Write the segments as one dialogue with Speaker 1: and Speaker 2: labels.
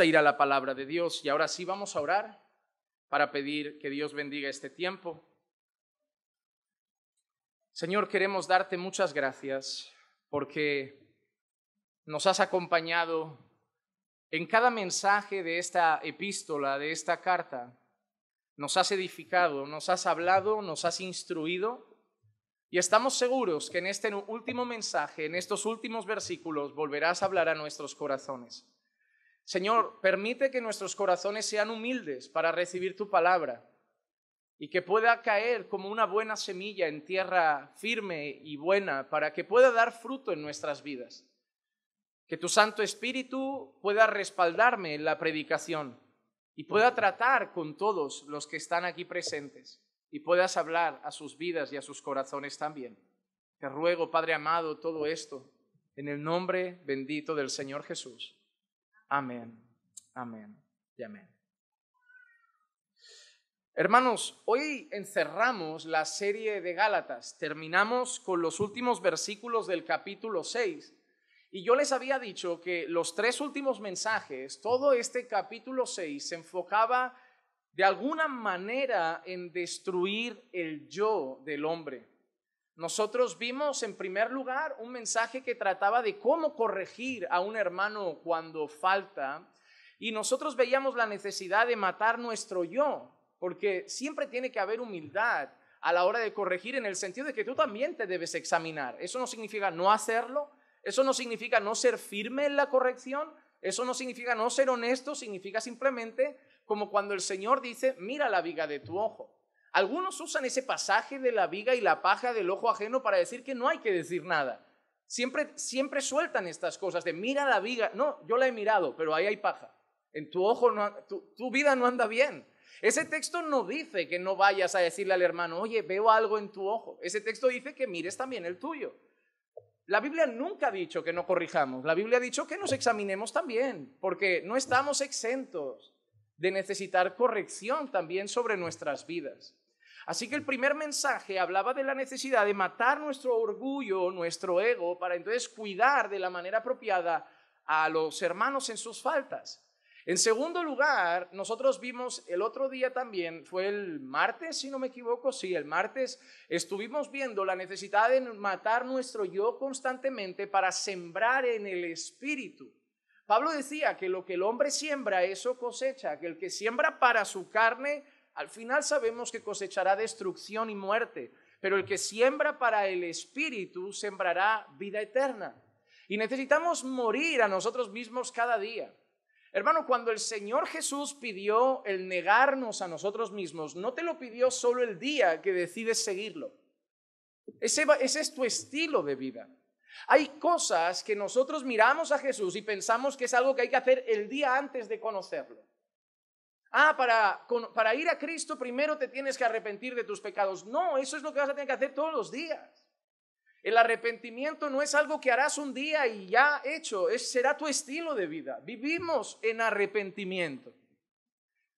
Speaker 1: a ir a la palabra de Dios y ahora sí vamos a orar para pedir que Dios bendiga este tiempo. Señor, queremos darte muchas gracias porque nos has acompañado en cada mensaje de esta epístola, de esta carta. Nos has edificado, nos has hablado, nos has instruido y estamos seguros que en este último mensaje, en estos últimos versículos, volverás a hablar a nuestros corazones. Señor, permite que nuestros corazones sean humildes para recibir tu palabra y que pueda caer como una buena semilla en tierra firme y buena para que pueda dar fruto en nuestras vidas. Que tu Santo Espíritu pueda respaldarme en la predicación y pueda tratar con todos los que están aquí presentes y puedas hablar a sus vidas y a sus corazones también. Te ruego, Padre amado, todo esto en el nombre bendito del Señor Jesús. Amén, amén y amén. Hermanos, hoy encerramos la serie de Gálatas, terminamos con los últimos versículos del capítulo 6. Y yo les había dicho que los tres últimos mensajes, todo este capítulo 6 se enfocaba de alguna manera en destruir el yo del hombre. Nosotros vimos en primer lugar un mensaje que trataba de cómo corregir a un hermano cuando falta y nosotros veíamos la necesidad de matar nuestro yo, porque siempre tiene que haber humildad a la hora de corregir en el sentido de que tú también te debes examinar. Eso no significa no hacerlo, eso no significa no ser firme en la corrección, eso no significa no ser honesto, significa simplemente como cuando el Señor dice, mira la viga de tu ojo. Algunos usan ese pasaje de la viga y la paja del ojo ajeno para decir que no hay que decir nada. Siempre, sueltan estas cosas de mira la viga. No, yo la he mirado, pero ahí hay paja. En tu ojo, tu vida no anda bien. Ese texto no dice que no vayas a decirle al hermano, oye, veo algo en tu ojo. Ese texto dice que mires también el tuyo. La Biblia nunca ha dicho que no corrijamos. La Biblia ha dicho que nos examinemos también, porque no estamos exentos de necesitar corrección también sobre nuestras vidas. Así que el primer mensaje hablaba de la necesidad de matar nuestro orgullo, nuestro ego, para entonces cuidar de la manera apropiada a los hermanos en sus faltas. En segundo lugar, nosotros vimos el otro día también, fue el martes, si no me equivoco, sí, el martes, estuvimos viendo la necesidad de matar nuestro yo constantemente para sembrar en el espíritu. Pablo decía que lo que el hombre siembra, eso cosecha, que el que siembra para su carne, al final sabemos que cosechará destrucción y muerte, pero el que siembra para el Espíritu sembrará vida eterna. Y necesitamos morir a nosotros mismos cada día. Hermano, cuando el Señor Jesús pidió el negarnos a nosotros mismos, no te lo pidió solo el día que decides seguirlo. Ese, es tu estilo de vida. Hay cosas que nosotros miramos a Jesús y pensamos que es algo que hay que hacer el día antes de conocerlo ah, para, ir a Cristo primero te tienes que arrepentir de tus pecados. No, eso es lo que vas a tener que hacer todos los días. El arrepentimiento no es algo que harás un día y ya hecho, es, será tu estilo de vida. Vivimos en arrepentimiento.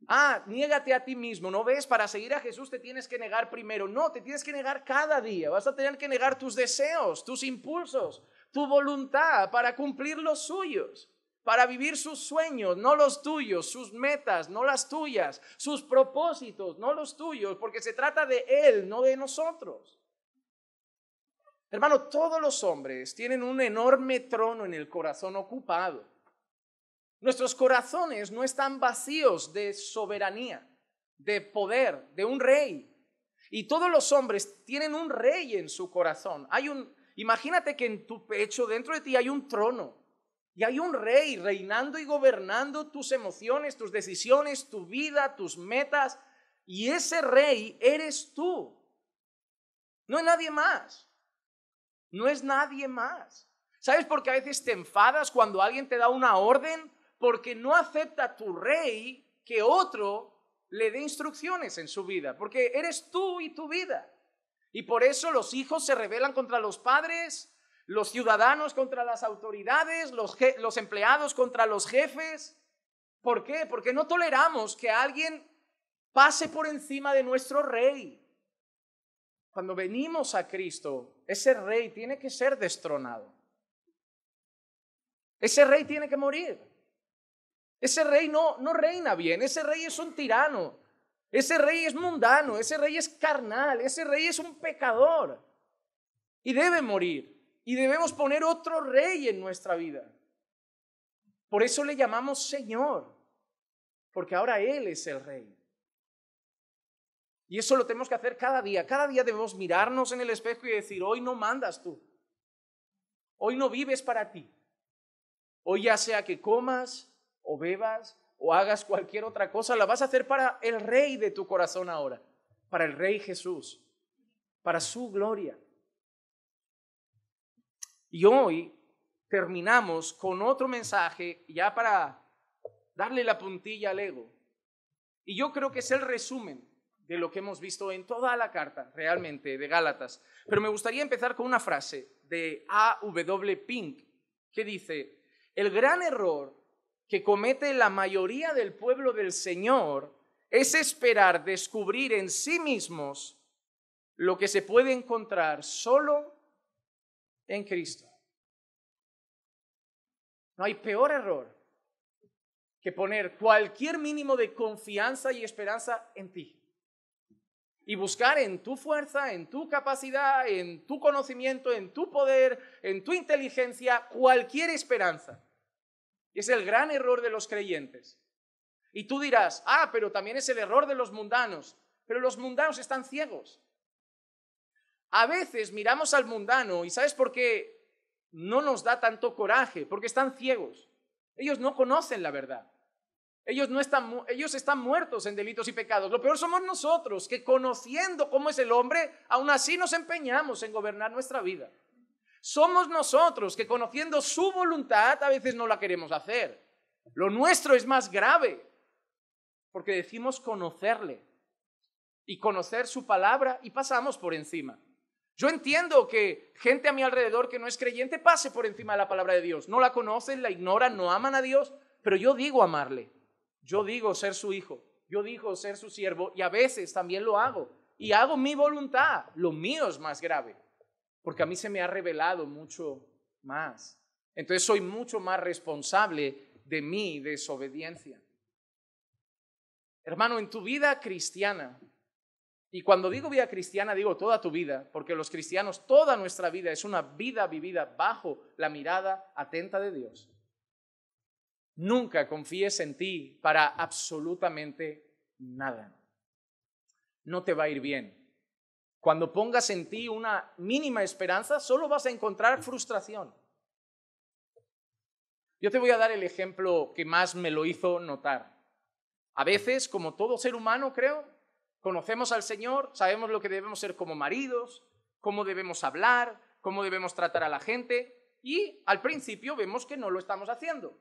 Speaker 1: Ah, niégate a ti mismo, ¿no ves? Para seguir a Jesús te tienes que negar primero. No, te tienes que negar cada día. Vas a tener que negar tus deseos, tus impulsos, tu voluntad para cumplir los suyos para vivir sus sueños, no los tuyos, sus metas, no las tuyas, sus propósitos, no los tuyos, porque se trata de Él, no de nosotros. Hermano, todos los hombres tienen un enorme trono en el corazón ocupado. Nuestros corazones no están vacíos de soberanía, de poder, de un rey. Y todos los hombres tienen un rey en su corazón. Hay un imagínate que en tu pecho dentro de ti hay un trono y hay un rey reinando y gobernando tus emociones, tus decisiones, tu vida, tus metas. Y ese rey eres tú. No es nadie más. No es nadie más. ¿Sabes por qué a veces te enfadas cuando alguien te da una orden? Porque no acepta tu rey que otro le dé instrucciones en su vida. Porque eres tú y tu vida. Y por eso los hijos se rebelan contra los padres los ciudadanos contra las autoridades, los, empleados contra los jefes. ¿Por qué? Porque no toleramos que alguien pase por encima de nuestro rey. Cuando venimos a Cristo, ese rey tiene que ser destronado. Ese rey tiene que morir. Ese rey no, no reina bien, ese rey es un tirano, ese rey es mundano, ese rey es carnal, ese rey es un pecador y debe morir y debemos poner otro rey en nuestra vida. Por eso le llamamos Señor, porque ahora Él es el rey. Y eso lo tenemos que hacer cada día. Cada día debemos mirarnos en el espejo y decir, hoy no mandas tú. Hoy no vives para ti. Hoy ya sea que comas o bebas o hagas cualquier otra cosa, la vas a hacer para el rey de tu corazón ahora, para el rey Jesús, para su gloria. Y hoy terminamos con otro mensaje ya para darle la puntilla al ego. Y yo creo que es el resumen de lo que hemos visto en toda la carta, realmente, de Gálatas. Pero me gustaría empezar con una frase de A.W. Pink, que dice, el gran error que comete la mayoría del pueblo del Señor es esperar descubrir en sí mismos lo que se puede encontrar solo en Cristo. No hay peor error que poner cualquier mínimo de confianza y esperanza en ti. Y buscar en tu fuerza, en tu capacidad, en tu conocimiento, en tu poder, en tu inteligencia, cualquier esperanza. Es el gran error de los creyentes. Y tú dirás, ah, pero también es el error de los mundanos. Pero los mundanos están ciegos a veces miramos al mundano y ¿sabes por qué no nos da tanto coraje? Porque están ciegos. Ellos no conocen la verdad. Ellos, no están, ellos están muertos en delitos y pecados. Lo peor somos nosotros, que conociendo cómo es el hombre, aún así nos empeñamos en gobernar nuestra vida. Somos nosotros que conociendo su voluntad a veces no la queremos hacer. Lo nuestro es más grave, porque decimos conocerle y conocer su palabra y pasamos por encima. Yo entiendo que gente a mi alrededor que no es creyente pase por encima de la palabra de Dios. No la conocen, la ignoran, no aman a Dios, pero yo digo amarle. Yo digo ser su hijo. Yo digo ser su siervo y a veces también lo hago. Y hago mi voluntad. Lo mío es más grave, porque a mí se me ha revelado mucho más. Entonces soy mucho más responsable de mi desobediencia. Hermano, en tu vida cristiana, y cuando digo vida cristiana, digo toda tu vida, porque los cristianos, toda nuestra vida es una vida vivida bajo la mirada atenta de Dios. Nunca confíes en ti para absolutamente nada. No te va a ir bien. Cuando pongas en ti una mínima esperanza, solo vas a encontrar frustración. Yo te voy a dar el ejemplo que más me lo hizo notar. A veces, como todo ser humano, creo, Conocemos al Señor, sabemos lo que debemos ser como maridos, cómo debemos hablar, cómo debemos tratar a la gente y al principio vemos que no lo estamos haciendo.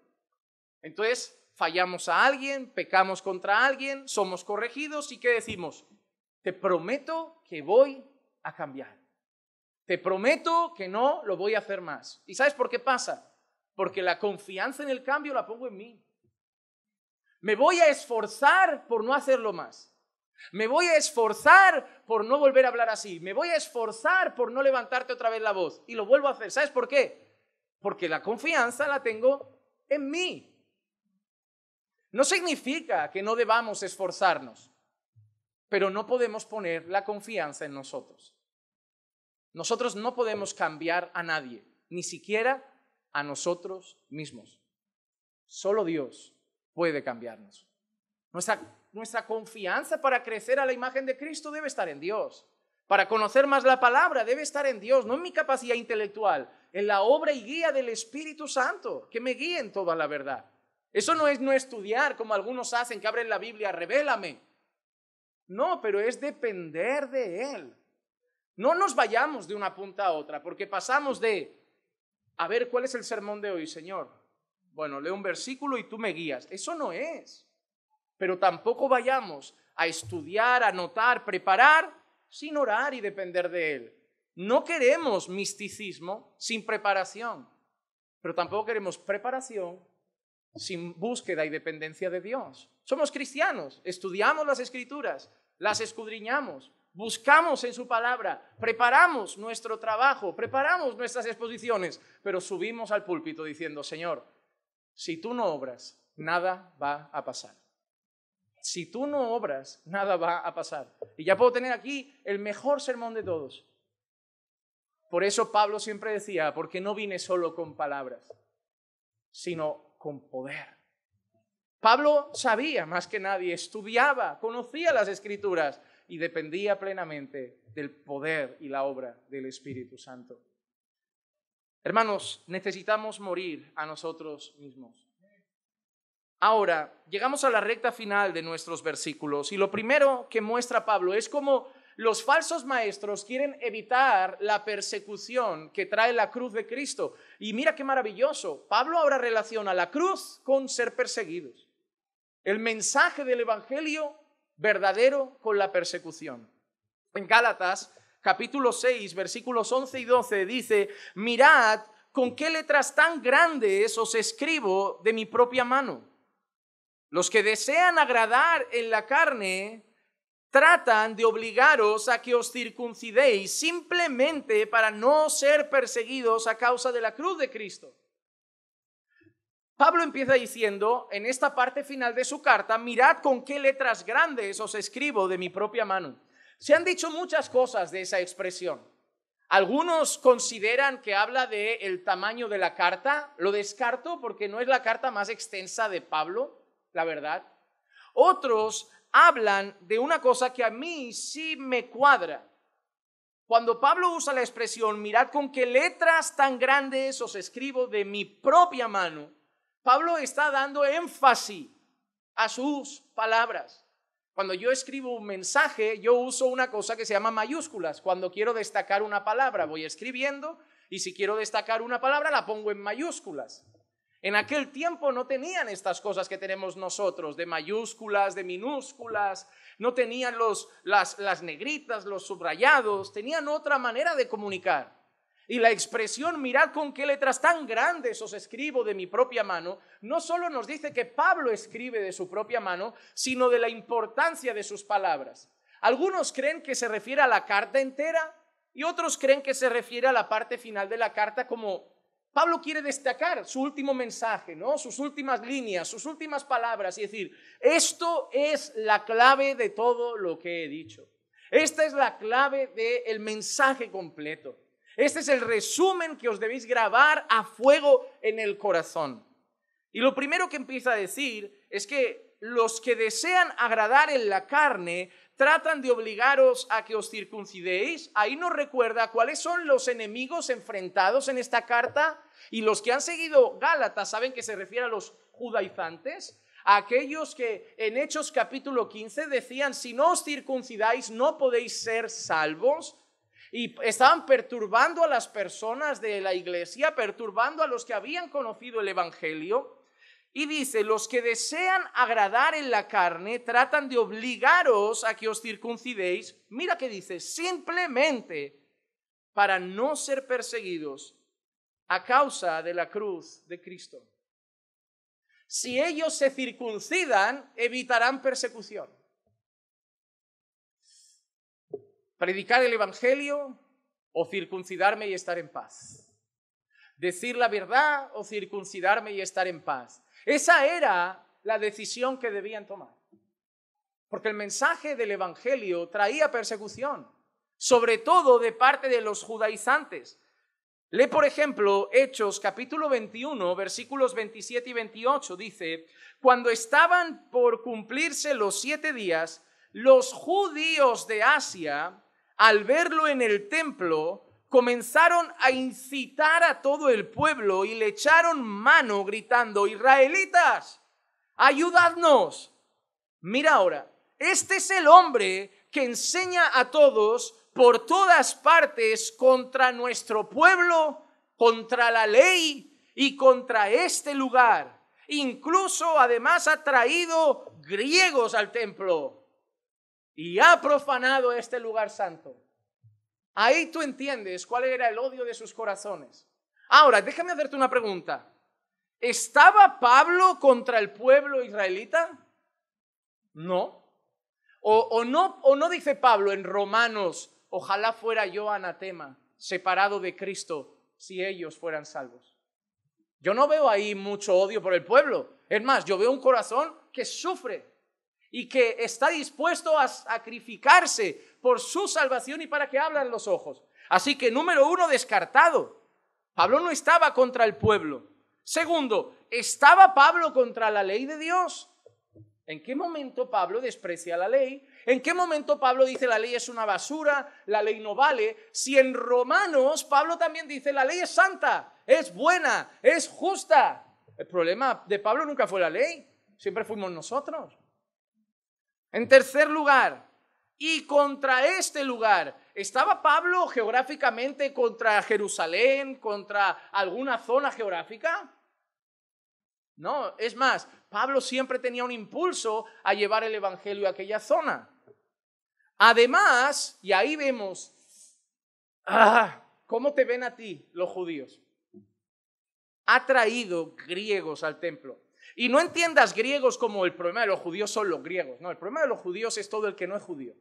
Speaker 1: Entonces fallamos a alguien, pecamos contra alguien, somos corregidos y ¿qué decimos? Te prometo que voy a cambiar. Te prometo que no lo voy a hacer más. ¿Y sabes por qué pasa? Porque la confianza en el cambio la pongo en mí. Me voy a esforzar por no hacerlo más. Me voy a esforzar por no volver a hablar así. Me voy a esforzar por no levantarte otra vez la voz. Y lo vuelvo a hacer. ¿Sabes por qué? Porque la confianza la tengo en mí. No significa que no debamos esforzarnos, pero no podemos poner la confianza en nosotros. Nosotros no podemos cambiar a nadie, ni siquiera a nosotros mismos. Solo Dios puede cambiarnos. Nuestra nuestra confianza para crecer a la imagen de Cristo debe estar en Dios. Para conocer más la palabra debe estar en Dios, no en mi capacidad intelectual, en la obra y guía del Espíritu Santo, que me guíe en toda la verdad. Eso no es no estudiar como algunos hacen que abren la Biblia, revélame. No, pero es depender de Él. No nos vayamos de una punta a otra, porque pasamos de, a ver, ¿cuál es el sermón de hoy, Señor? Bueno, leo un versículo y tú me guías. Eso no es. Pero tampoco vayamos a estudiar, anotar, preparar sin orar y depender de Él. No queremos misticismo sin preparación, pero tampoco queremos preparación sin búsqueda y dependencia de Dios. Somos cristianos, estudiamos las escrituras, las escudriñamos, buscamos en su palabra, preparamos nuestro trabajo, preparamos nuestras exposiciones, pero subimos al púlpito diciendo, Señor, si tú no obras, nada va a pasar si tú no obras, nada va a pasar. Y ya puedo tener aquí el mejor sermón de todos. Por eso Pablo siempre decía, porque no vine solo con palabras, sino con poder. Pablo sabía más que nadie, estudiaba, conocía las escrituras y dependía plenamente del poder y la obra del Espíritu Santo. Hermanos, necesitamos morir a nosotros mismos. Ahora, llegamos a la recta final de nuestros versículos y lo primero que muestra Pablo es cómo los falsos maestros quieren evitar la persecución que trae la cruz de Cristo. Y mira qué maravilloso, Pablo ahora relaciona la cruz con ser perseguidos. El mensaje del Evangelio verdadero con la persecución. En Gálatas capítulo 6, versículos 11 y 12 dice, mirad con qué letras tan grandes os escribo de mi propia mano los que desean agradar en la carne tratan de obligaros a que os circuncidéis simplemente para no ser perseguidos a causa de la cruz de Cristo. Pablo empieza diciendo en esta parte final de su carta, mirad con qué letras grandes os escribo de mi propia mano. Se han dicho muchas cosas de esa expresión. Algunos consideran que habla de el tamaño de la carta, lo descarto porque no es la carta más extensa de Pablo la verdad. Otros hablan de una cosa que a mí sí me cuadra. Cuando Pablo usa la expresión, mirad con qué letras tan grandes os escribo de mi propia mano, Pablo está dando énfasis a sus palabras. Cuando yo escribo un mensaje, yo uso una cosa que se llama mayúsculas. Cuando quiero destacar una palabra, voy escribiendo y si quiero destacar una palabra, la pongo en mayúsculas. En aquel tiempo no tenían estas cosas que tenemos nosotros, de mayúsculas, de minúsculas, no tenían los, las, las negritas, los subrayados, tenían otra manera de comunicar. Y la expresión, mirad con qué letras tan grandes os escribo de mi propia mano, no solo nos dice que Pablo escribe de su propia mano, sino de la importancia de sus palabras. Algunos creen que se refiere a la carta entera y otros creen que se refiere a la parte final de la carta como Pablo quiere destacar su último mensaje, ¿no? Sus últimas líneas, sus últimas palabras y decir, esto es la clave de todo lo que he dicho. Esta es la clave del mensaje completo. Este es el resumen que os debéis grabar a fuego en el corazón. Y lo primero que empieza a decir es que los que desean agradar en la carne tratan de obligaros a que os circuncidéis. Ahí nos recuerda cuáles son los enemigos enfrentados en esta carta. Y los que han seguido Gálatas saben que se refiere a los judaizantes, a aquellos que en Hechos capítulo 15 decían, si no os circuncidáis no podéis ser salvos. Y estaban perturbando a las personas de la iglesia, perturbando a los que habían conocido el Evangelio. Y dice, los que desean agradar en la carne tratan de obligaros a que os circuncidéis. Mira que dice, simplemente para no ser perseguidos a causa de la cruz de Cristo. Si ellos se circuncidan, evitarán persecución. Predicar el Evangelio o circuncidarme y estar en paz. Decir la verdad o circuncidarme y estar en paz esa era la decisión que debían tomar. Porque el mensaje del Evangelio traía persecución, sobre todo de parte de los judaizantes. Lee, por ejemplo, Hechos capítulo 21, versículos 27 y 28. Dice, cuando estaban por cumplirse los siete días, los judíos de Asia, al verlo en el templo, comenzaron a incitar a todo el pueblo y le echaron mano gritando, Israelitas, ayudadnos. Mira ahora, este es el hombre que enseña a todos por todas partes contra nuestro pueblo, contra la ley y contra este lugar. Incluso además ha traído griegos al templo y ha profanado este lugar santo. Ahí tú entiendes cuál era el odio de sus corazones. Ahora, déjame hacerte una pregunta. ¿Estaba Pablo contra el pueblo israelita? No. O, no. o no dice Pablo en Romanos, ojalá fuera yo anatema, separado de Cristo, si ellos fueran salvos. Yo no veo ahí mucho odio por el pueblo. Es más, yo veo un corazón que sufre y que está dispuesto a sacrificarse por su salvación y para que abran los ojos. Así que número uno, descartado. Pablo no estaba contra el pueblo. Segundo, ¿estaba Pablo contra la ley de Dios? ¿En qué momento Pablo desprecia la ley? ¿En qué momento Pablo dice la ley es una basura, la ley no vale? Si en Romanos Pablo también dice la ley es santa, es buena, es justa. El problema de Pablo nunca fue la ley, siempre fuimos nosotros. En tercer lugar, y contra este lugar. ¿Estaba Pablo geográficamente contra Jerusalén, contra alguna zona geográfica? No, es más, Pablo siempre tenía un impulso a llevar el Evangelio a aquella zona. Además, y ahí vemos, ah, ¿cómo te ven a ti los judíos? Ha traído griegos al templo, y no entiendas griegos como el problema de los judíos son los griegos. No, el problema de los judíos es todo el que no es judío.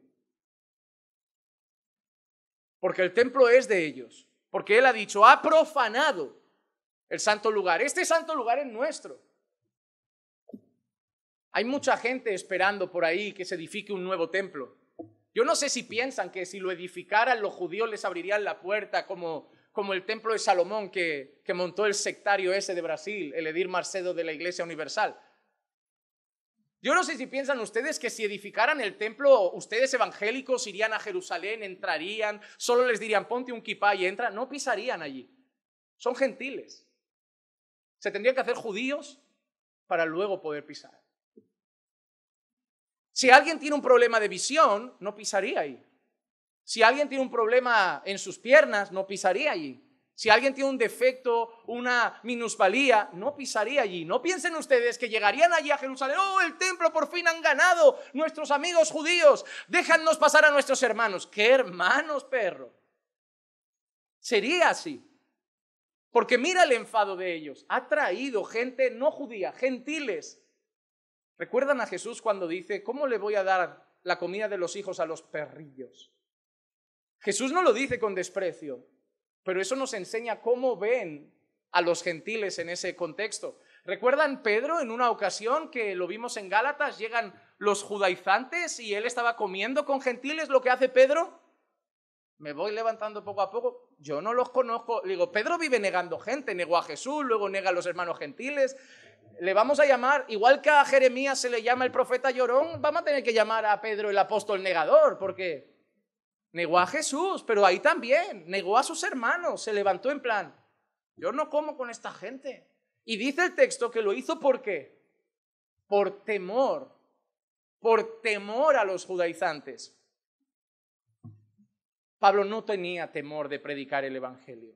Speaker 1: Porque el templo es de ellos. Porque Él ha dicho, ha profanado el santo lugar. Este santo lugar es nuestro. Hay mucha gente esperando por ahí que se edifique un nuevo templo. Yo no sé si piensan que si lo edificaran los judíos les abrirían la puerta como como el templo de Salomón que, montó el sectario ese de Brasil, el Edir Marcedo de la Iglesia Universal. Yo no sé si piensan ustedes que si edificaran el templo, ustedes evangélicos irían a Jerusalén, entrarían, solo les dirían ponte un kipá y entra. No pisarían allí. Son gentiles. Se tendrían que hacer judíos para luego poder pisar. Si alguien tiene un problema de visión, no pisaría ahí. Si alguien tiene un problema en sus piernas, no pisaría allí. Si alguien tiene un defecto, una minusvalía, no pisaría allí. No piensen ustedes que llegarían allí a Jerusalén. Oh, el templo por fin han ganado nuestros amigos judíos. Déjanos pasar a nuestros hermanos. ¿Qué hermanos, perro? Sería así. Porque mira el enfado de ellos. Ha traído gente no judía, gentiles. ¿Recuerdan a Jesús cuando dice, ¿cómo le voy a dar la comida de los hijos a los perrillos? Jesús no lo dice con desprecio, pero eso nos enseña cómo ven a los gentiles en ese contexto. ¿Recuerdan Pedro en una ocasión que lo vimos en Gálatas? Llegan los judaizantes y él estaba comiendo con gentiles. ¿Lo que hace Pedro? Me voy levantando poco a poco. Yo no los conozco. Digo, Pedro vive negando gente. Negó a Jesús, luego nega a los hermanos gentiles. Le vamos a llamar, igual que a Jeremías se le llama el profeta llorón, vamos a tener que llamar a Pedro el apóstol negador, porque Negó a Jesús, pero ahí también, negó a sus hermanos, se levantó en plan, yo no como con esta gente. Y dice el texto que lo hizo por qué? Por temor, por temor a los judaizantes. Pablo no tenía temor de predicar el Evangelio.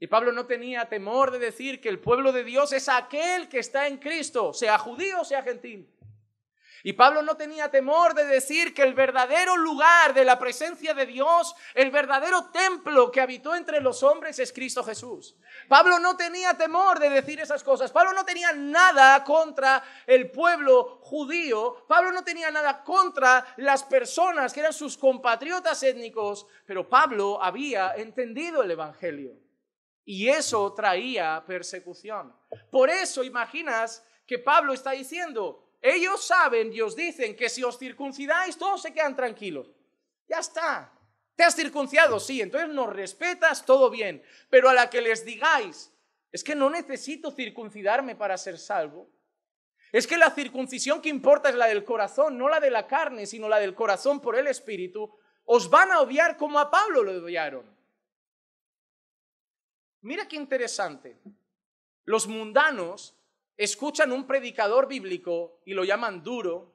Speaker 1: Y Pablo no tenía temor de decir que el pueblo de Dios es aquel que está en Cristo, sea judío o sea gentil. Y Pablo no tenía temor de decir que el verdadero lugar de la presencia de Dios, el verdadero templo que habitó entre los hombres es Cristo Jesús. Pablo no tenía temor de decir esas cosas. Pablo no tenía nada contra el pueblo judío. Pablo no tenía nada contra las personas que eran sus compatriotas étnicos. Pero Pablo había entendido el Evangelio. Y eso traía persecución. Por eso imaginas que Pablo está diciendo, ellos saben y os dicen que si os circuncidáis, todos se quedan tranquilos. Ya está. Te has circuncidado, sí, entonces nos respetas, todo bien. Pero a la que les digáis, es que no necesito circuncidarme para ser salvo. Es que la circuncisión que importa es la del corazón, no la de la carne, sino la del corazón por el Espíritu. Os van a odiar como a Pablo lo odiaron. Mira qué interesante. Los mundanos escuchan un predicador bíblico y lo llaman duro,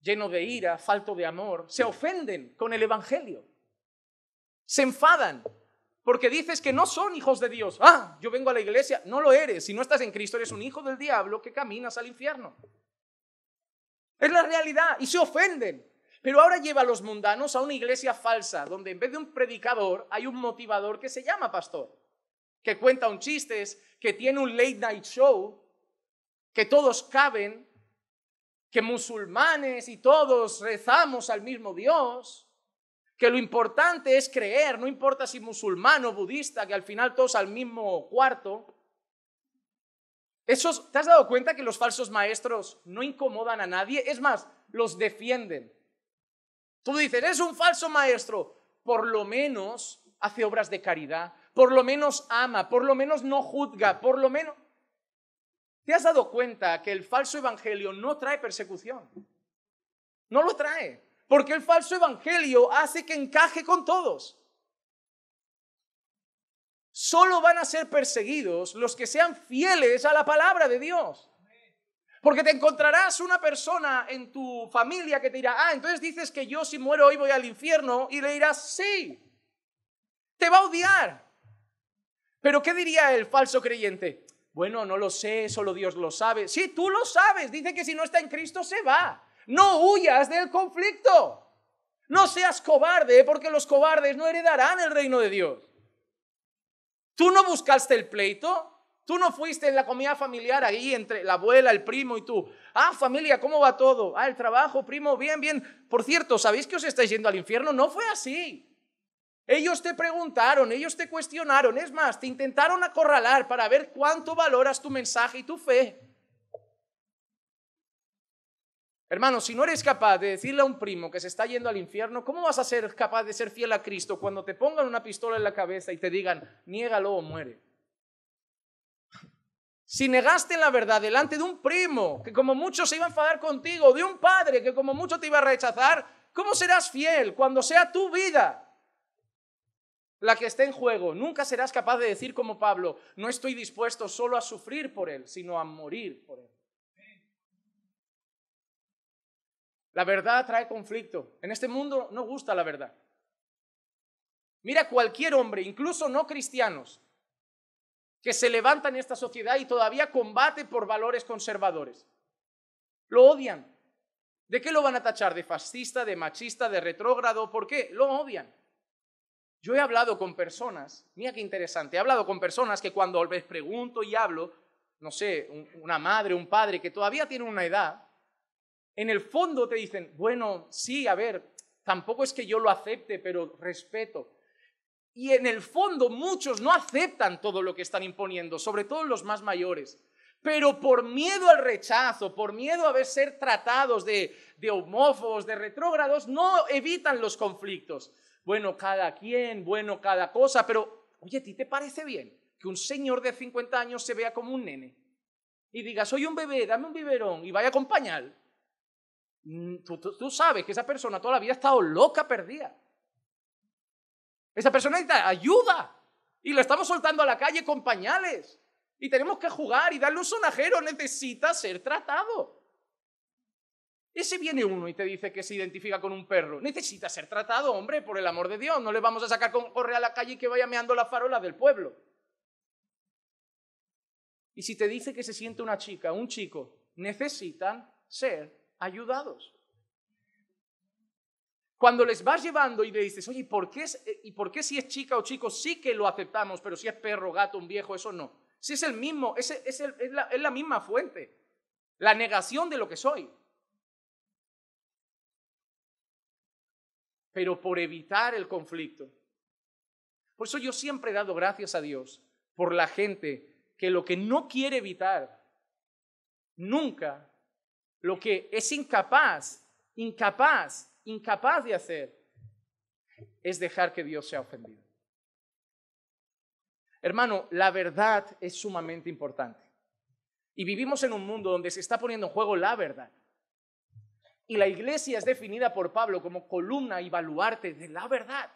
Speaker 1: lleno de ira, falto de amor, se ofenden con el Evangelio, se enfadan. Porque dices que no son hijos de Dios. Ah, yo vengo a la iglesia. No lo eres. Si no estás en Cristo, eres un hijo del diablo que caminas al infierno. Es la realidad. Y se ofenden. Pero ahora lleva a los mundanos a una iglesia falsa, donde en vez de un predicador hay un motivador que se llama pastor que cuenta un chistes, que tiene un late night show, que todos caben, que musulmanes y todos rezamos al mismo Dios, que lo importante es creer, no importa si musulmán o budista, que al final todos al mismo cuarto. ¿Te has dado cuenta que los falsos maestros no incomodan a nadie? Es más, los defienden. Tú dices, es un falso maestro, por lo menos hace obras de caridad, por lo menos ama, por lo menos no juzga, por lo menos... ¿Te has dado cuenta que el falso evangelio no trae persecución? No lo trae, porque el falso evangelio hace que encaje con todos. Solo van a ser perseguidos los que sean fieles a la palabra de Dios. Porque te encontrarás una persona en tu familia que te dirá, ah, entonces dices que yo si muero hoy voy al infierno y le dirás, sí, te va a odiar, pero ¿qué diría el falso creyente? Bueno, no lo sé, solo Dios lo sabe. Sí, tú lo sabes. Dice que si no está en Cristo se va. No huyas del conflicto. No seas cobarde, porque los cobardes no heredarán el reino de Dios. Tú no buscaste el pleito. Tú no fuiste en la comida familiar ahí entre la abuela, el primo y tú. Ah, familia, ¿cómo va todo? Ah, el trabajo, primo, bien, bien. Por cierto, ¿sabéis que os estáis yendo al infierno? No fue así. Ellos te preguntaron, ellos te cuestionaron, es más, te intentaron acorralar para ver cuánto valoras tu mensaje y tu fe. Hermano, si no eres capaz de decirle a un primo que se está yendo al infierno, ¿cómo vas a ser capaz de ser fiel a Cristo cuando te pongan una pistola en la cabeza y te digan, niégalo o muere? Si negaste la verdad delante de un primo que como mucho se iba a enfadar contigo, de un padre que como mucho te iba a rechazar, ¿cómo serás fiel cuando sea tu vida la que está en juego. Nunca serás capaz de decir como Pablo, no estoy dispuesto solo a sufrir por Él, sino a morir por Él. La verdad trae conflicto. En este mundo no gusta la verdad. Mira cualquier hombre, incluso no cristianos, que se levanta en esta sociedad y todavía combate por valores conservadores. Lo odian. ¿De qué lo van a tachar? De fascista, de machista, de retrógrado. ¿Por qué? Lo odian. Yo he hablado con personas, mira qué interesante, he hablado con personas que cuando les pregunto y hablo, no sé, una madre, un padre que todavía tiene una edad, en el fondo te dicen, bueno, sí, a ver, tampoco es que yo lo acepte, pero respeto. Y en el fondo muchos no aceptan todo lo que están imponiendo, sobre todo los más mayores. Pero por miedo al rechazo, por miedo a ver ser tratados de, de homófobos, de retrógrados, no evitan los conflictos bueno cada quien, bueno cada cosa, pero oye, ¿a ti te parece bien que un señor de 50 años se vea como un nene? Y diga, soy un bebé, dame un biberón y vaya a acompañar. Mm, tú, sabes que esa persona toda la vida ha estado loca, perdida. Esa persona necesita ayuda y lo estamos soltando a la calle con pañales. Y tenemos que jugar y darle un sonajero, necesita ser tratado. Ese viene uno y te dice que se identifica con un perro. Necesita ser tratado, hombre, por el amor de Dios. No le vamos a sacar con corre a la calle y que vaya meando la farola del pueblo. Y si te dice que se siente una chica, un chico, necesitan ser ayudados. Cuando les vas llevando y le dices, oye, ¿por qué, es, eh, ¿y por qué si es chica o chico sí que lo aceptamos, pero si es perro, gato, un viejo, eso no? Si es el mismo, es, es, es la misma fuente. La negación de lo que soy. pero por evitar el conflicto. Por eso yo siempre he dado gracias a Dios por la gente que lo que no quiere evitar, nunca, lo que es incapaz, incapaz, incapaz de hacer, es dejar que Dios sea ofendido. Hermano, la verdad es sumamente importante. Y vivimos en un mundo donde se está poniendo en juego la verdad. Y la iglesia es definida por Pablo como columna y baluarte de la verdad.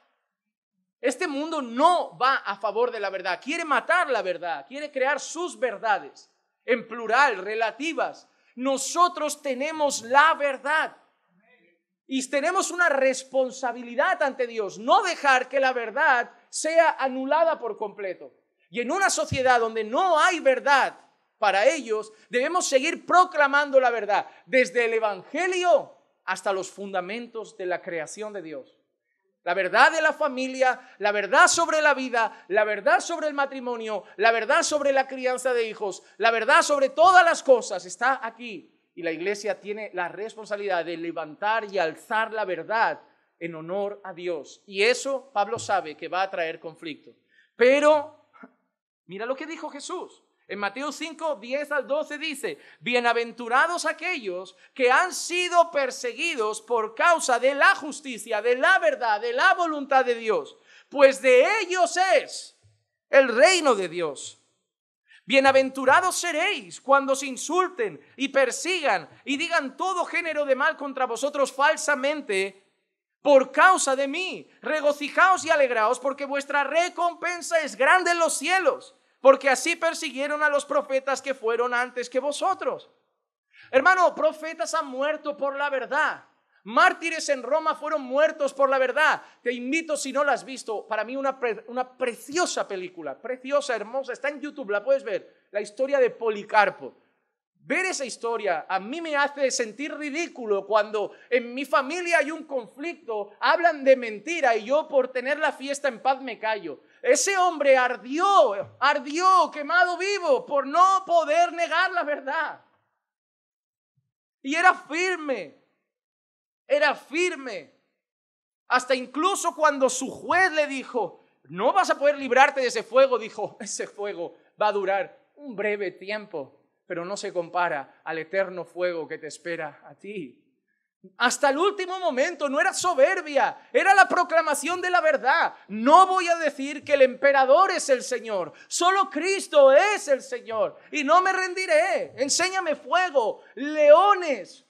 Speaker 1: Este mundo no va a favor de la verdad, quiere matar la verdad, quiere crear sus verdades, en plural, relativas. Nosotros tenemos la verdad y tenemos una responsabilidad ante Dios, no dejar que la verdad sea anulada por completo. Y en una sociedad donde no hay verdad, para ellos, debemos seguir proclamando la verdad desde el Evangelio hasta los fundamentos de la creación de Dios. La verdad de la familia, la verdad sobre la vida, la verdad sobre el matrimonio, la verdad sobre la crianza de hijos, la verdad sobre todas las cosas está aquí. Y la iglesia tiene la responsabilidad de levantar y alzar la verdad en honor a Dios. Y eso Pablo sabe que va a traer conflicto. Pero mira lo que dijo Jesús. En Mateo 5, 10 al 12 dice, bienaventurados aquellos que han sido perseguidos por causa de la justicia, de la verdad, de la voluntad de Dios, pues de ellos es el reino de Dios. Bienaventurados seréis cuando os insulten y persigan y digan todo género de mal contra vosotros falsamente por causa de mí. Regocijaos y alegraos porque vuestra recompensa es grande en los cielos porque así persiguieron a los profetas que fueron antes que vosotros. Hermano, profetas han muerto por la verdad. Mártires en Roma fueron muertos por la verdad. Te invito, si no la has visto, para mí una, una preciosa película, preciosa, hermosa, está en YouTube, la puedes ver, la historia de Policarpo. Ver esa historia a mí me hace sentir ridículo cuando en mi familia hay un conflicto, hablan de mentira y yo por tener la fiesta en paz me callo. Ese hombre ardió, ardió, quemado vivo por no poder negar la verdad. Y era firme, era firme. Hasta incluso cuando su juez le dijo, no vas a poder librarte de ese fuego, dijo, ese fuego va a durar un breve tiempo, pero no se compara al eterno fuego que te espera a ti. Hasta el último momento, no era soberbia, era la proclamación de la verdad. No voy a decir que el emperador es el Señor, solo Cristo es el Señor y no me rendiré. Enséñame fuego, leones.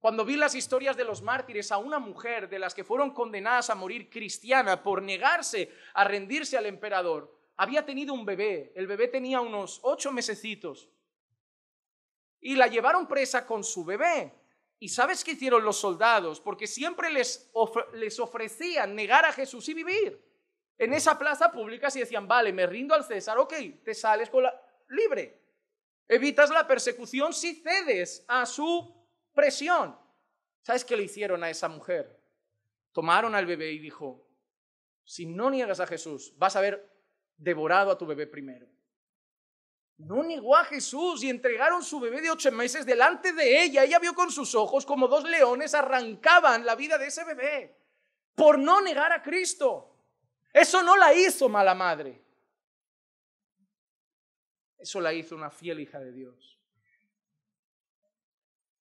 Speaker 1: Cuando vi las historias de los mártires a una mujer de las que fueron condenadas a morir cristiana por negarse a rendirse al emperador, había tenido un bebé, el bebé tenía unos ocho mesecitos y la llevaron presa con su bebé ¿Y sabes qué hicieron los soldados? Porque siempre les, ofrecían negar a Jesús y vivir. En esa plaza pública se decían, vale, me rindo al César, ok, te sales con la... libre. Evitas la persecución si cedes a su presión. ¿Sabes qué le hicieron a esa mujer? Tomaron al bebé y dijo, si no niegas a Jesús, vas a haber devorado a tu bebé primero. No negó a Jesús y entregaron su bebé de ocho meses delante de ella. Ella vio con sus ojos como dos leones arrancaban la vida de ese bebé por no negar a Cristo. Eso no la hizo mala madre. Eso la hizo una fiel hija de Dios.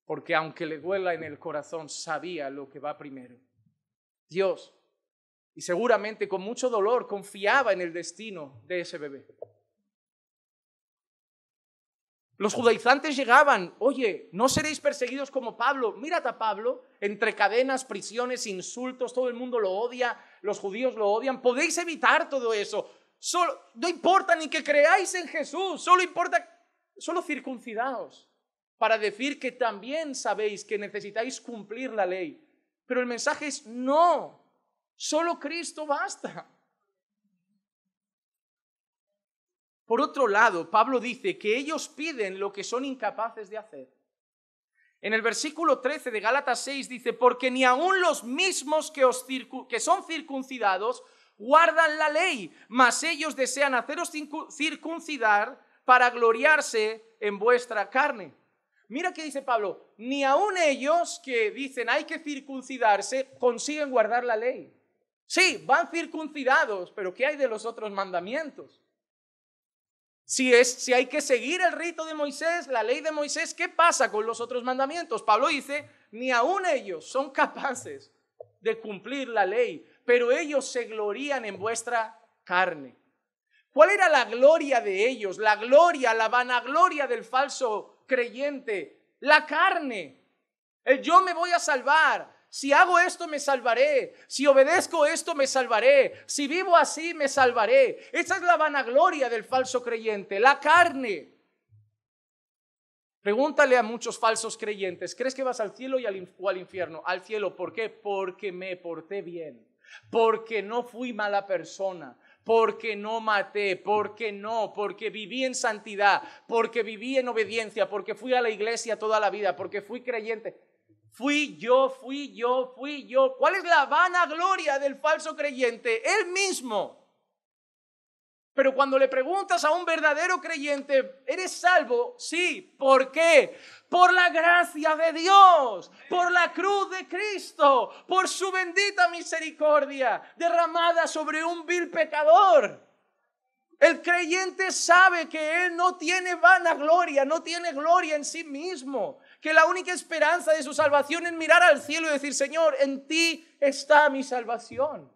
Speaker 1: Porque aunque le duela en el corazón, sabía lo que va primero. Dios. Y seguramente con mucho dolor confiaba en el destino de ese bebé. Los judaizantes llegaban, oye, no seréis perseguidos como Pablo. Mírate a Pablo, entre cadenas, prisiones, insultos, todo el mundo lo odia, los judíos lo odian. Podéis evitar todo eso. Solo, no importa ni que creáis en Jesús, solo importa, solo circuncidaos para decir que también sabéis que necesitáis cumplir la ley. Pero el mensaje es no, solo Cristo basta. Por otro lado, Pablo dice que ellos piden lo que son incapaces de hacer. En el versículo 13 de Gálatas 6 dice, porque ni aun los mismos que, son circuncidados guardan la ley, mas ellos desean haceros circuncidar para gloriarse en vuestra carne. Mira qué dice Pablo, ni aun ellos que dicen hay que circuncidarse consiguen guardar la ley. Sí, van circuncidados, pero ¿qué hay de los otros mandamientos? Si, es, si hay que seguir el rito de Moisés, la ley de Moisés, ¿qué pasa con los otros mandamientos? Pablo dice, ni aún ellos son capaces de cumplir la ley, pero ellos se glorían en vuestra carne. ¿Cuál era la gloria de ellos? La gloria, la vanagloria del falso creyente, la carne. El yo me voy a salvar, si hago esto me salvaré, si obedezco esto me salvaré, si vivo así me salvaré. Esa es la vanagloria del falso creyente, la carne. Pregúntale a muchos falsos creyentes, ¿crees que vas al cielo y o al infierno? Al cielo, ¿por qué? Porque me porté bien, porque no fui mala persona, porque no maté, porque no, porque viví en santidad, porque viví en obediencia, porque fui a la iglesia toda la vida, porque fui creyente. Fui yo, fui yo, fui yo. ¿Cuál es la gloria del falso creyente? Él mismo. Pero cuando le preguntas a un verdadero creyente, ¿eres salvo? Sí. ¿Por qué? Por la gracia de Dios, por la cruz de Cristo, por su bendita misericordia derramada sobre un vil pecador. El creyente sabe que él no tiene vana gloria, no tiene gloria en sí mismo que la única esperanza de su salvación es mirar al cielo y decir, Señor, en ti está mi salvación.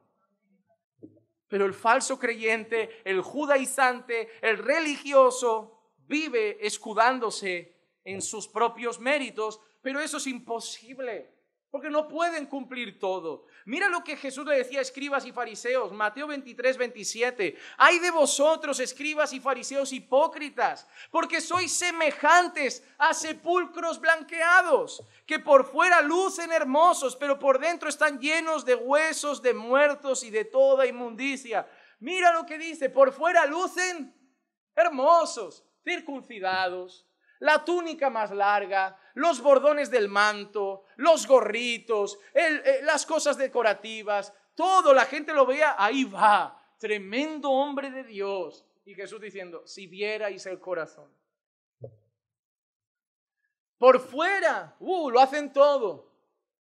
Speaker 1: Pero el falso creyente, el judaizante, el religioso, vive escudándose en sus propios méritos, pero eso es imposible, porque no pueden cumplir todo. Mira lo que Jesús le decía a escribas y fariseos, Mateo 23, 27. Hay de vosotros, escribas y fariseos hipócritas, porque sois semejantes a sepulcros blanqueados, que por fuera lucen hermosos, pero por dentro están llenos de huesos, de muertos y de toda inmundicia. Mira lo que dice, por fuera lucen hermosos, circuncidados, la túnica más larga, los bordones del manto, los gorritos, eh, las cosas decorativas, todo, la gente lo veía, ahí va, tremendo hombre de Dios. Y Jesús diciendo, si vierais el corazón. Por fuera, uh, lo hacen todo.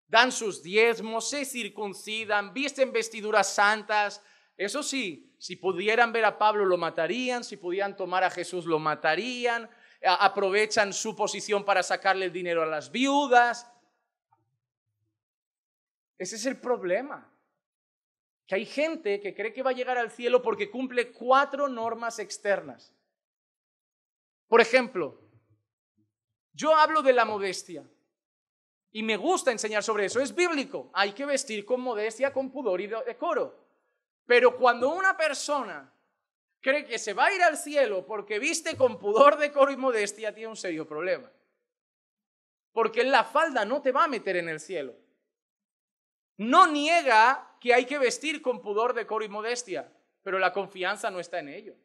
Speaker 1: Dan sus diezmos, se circuncidan, visten vestiduras santas. Eso sí, si pudieran ver a Pablo lo matarían, si pudieran tomar a Jesús lo matarían, aprovechan su posición para sacarle el dinero a las viudas. Ese es el problema. Que hay gente que cree que va a llegar al cielo porque cumple cuatro normas externas. Por ejemplo, yo hablo de la modestia y me gusta enseñar sobre eso. Es bíblico. Hay que vestir con modestia, con pudor y decoro. Pero cuando una persona cree que se va a ir al cielo porque viste con pudor, decoro y modestia, tiene un serio problema. Porque la falda no te va a meter en el cielo. No niega que hay que vestir con pudor, decoro y modestia, pero la confianza no está en ello.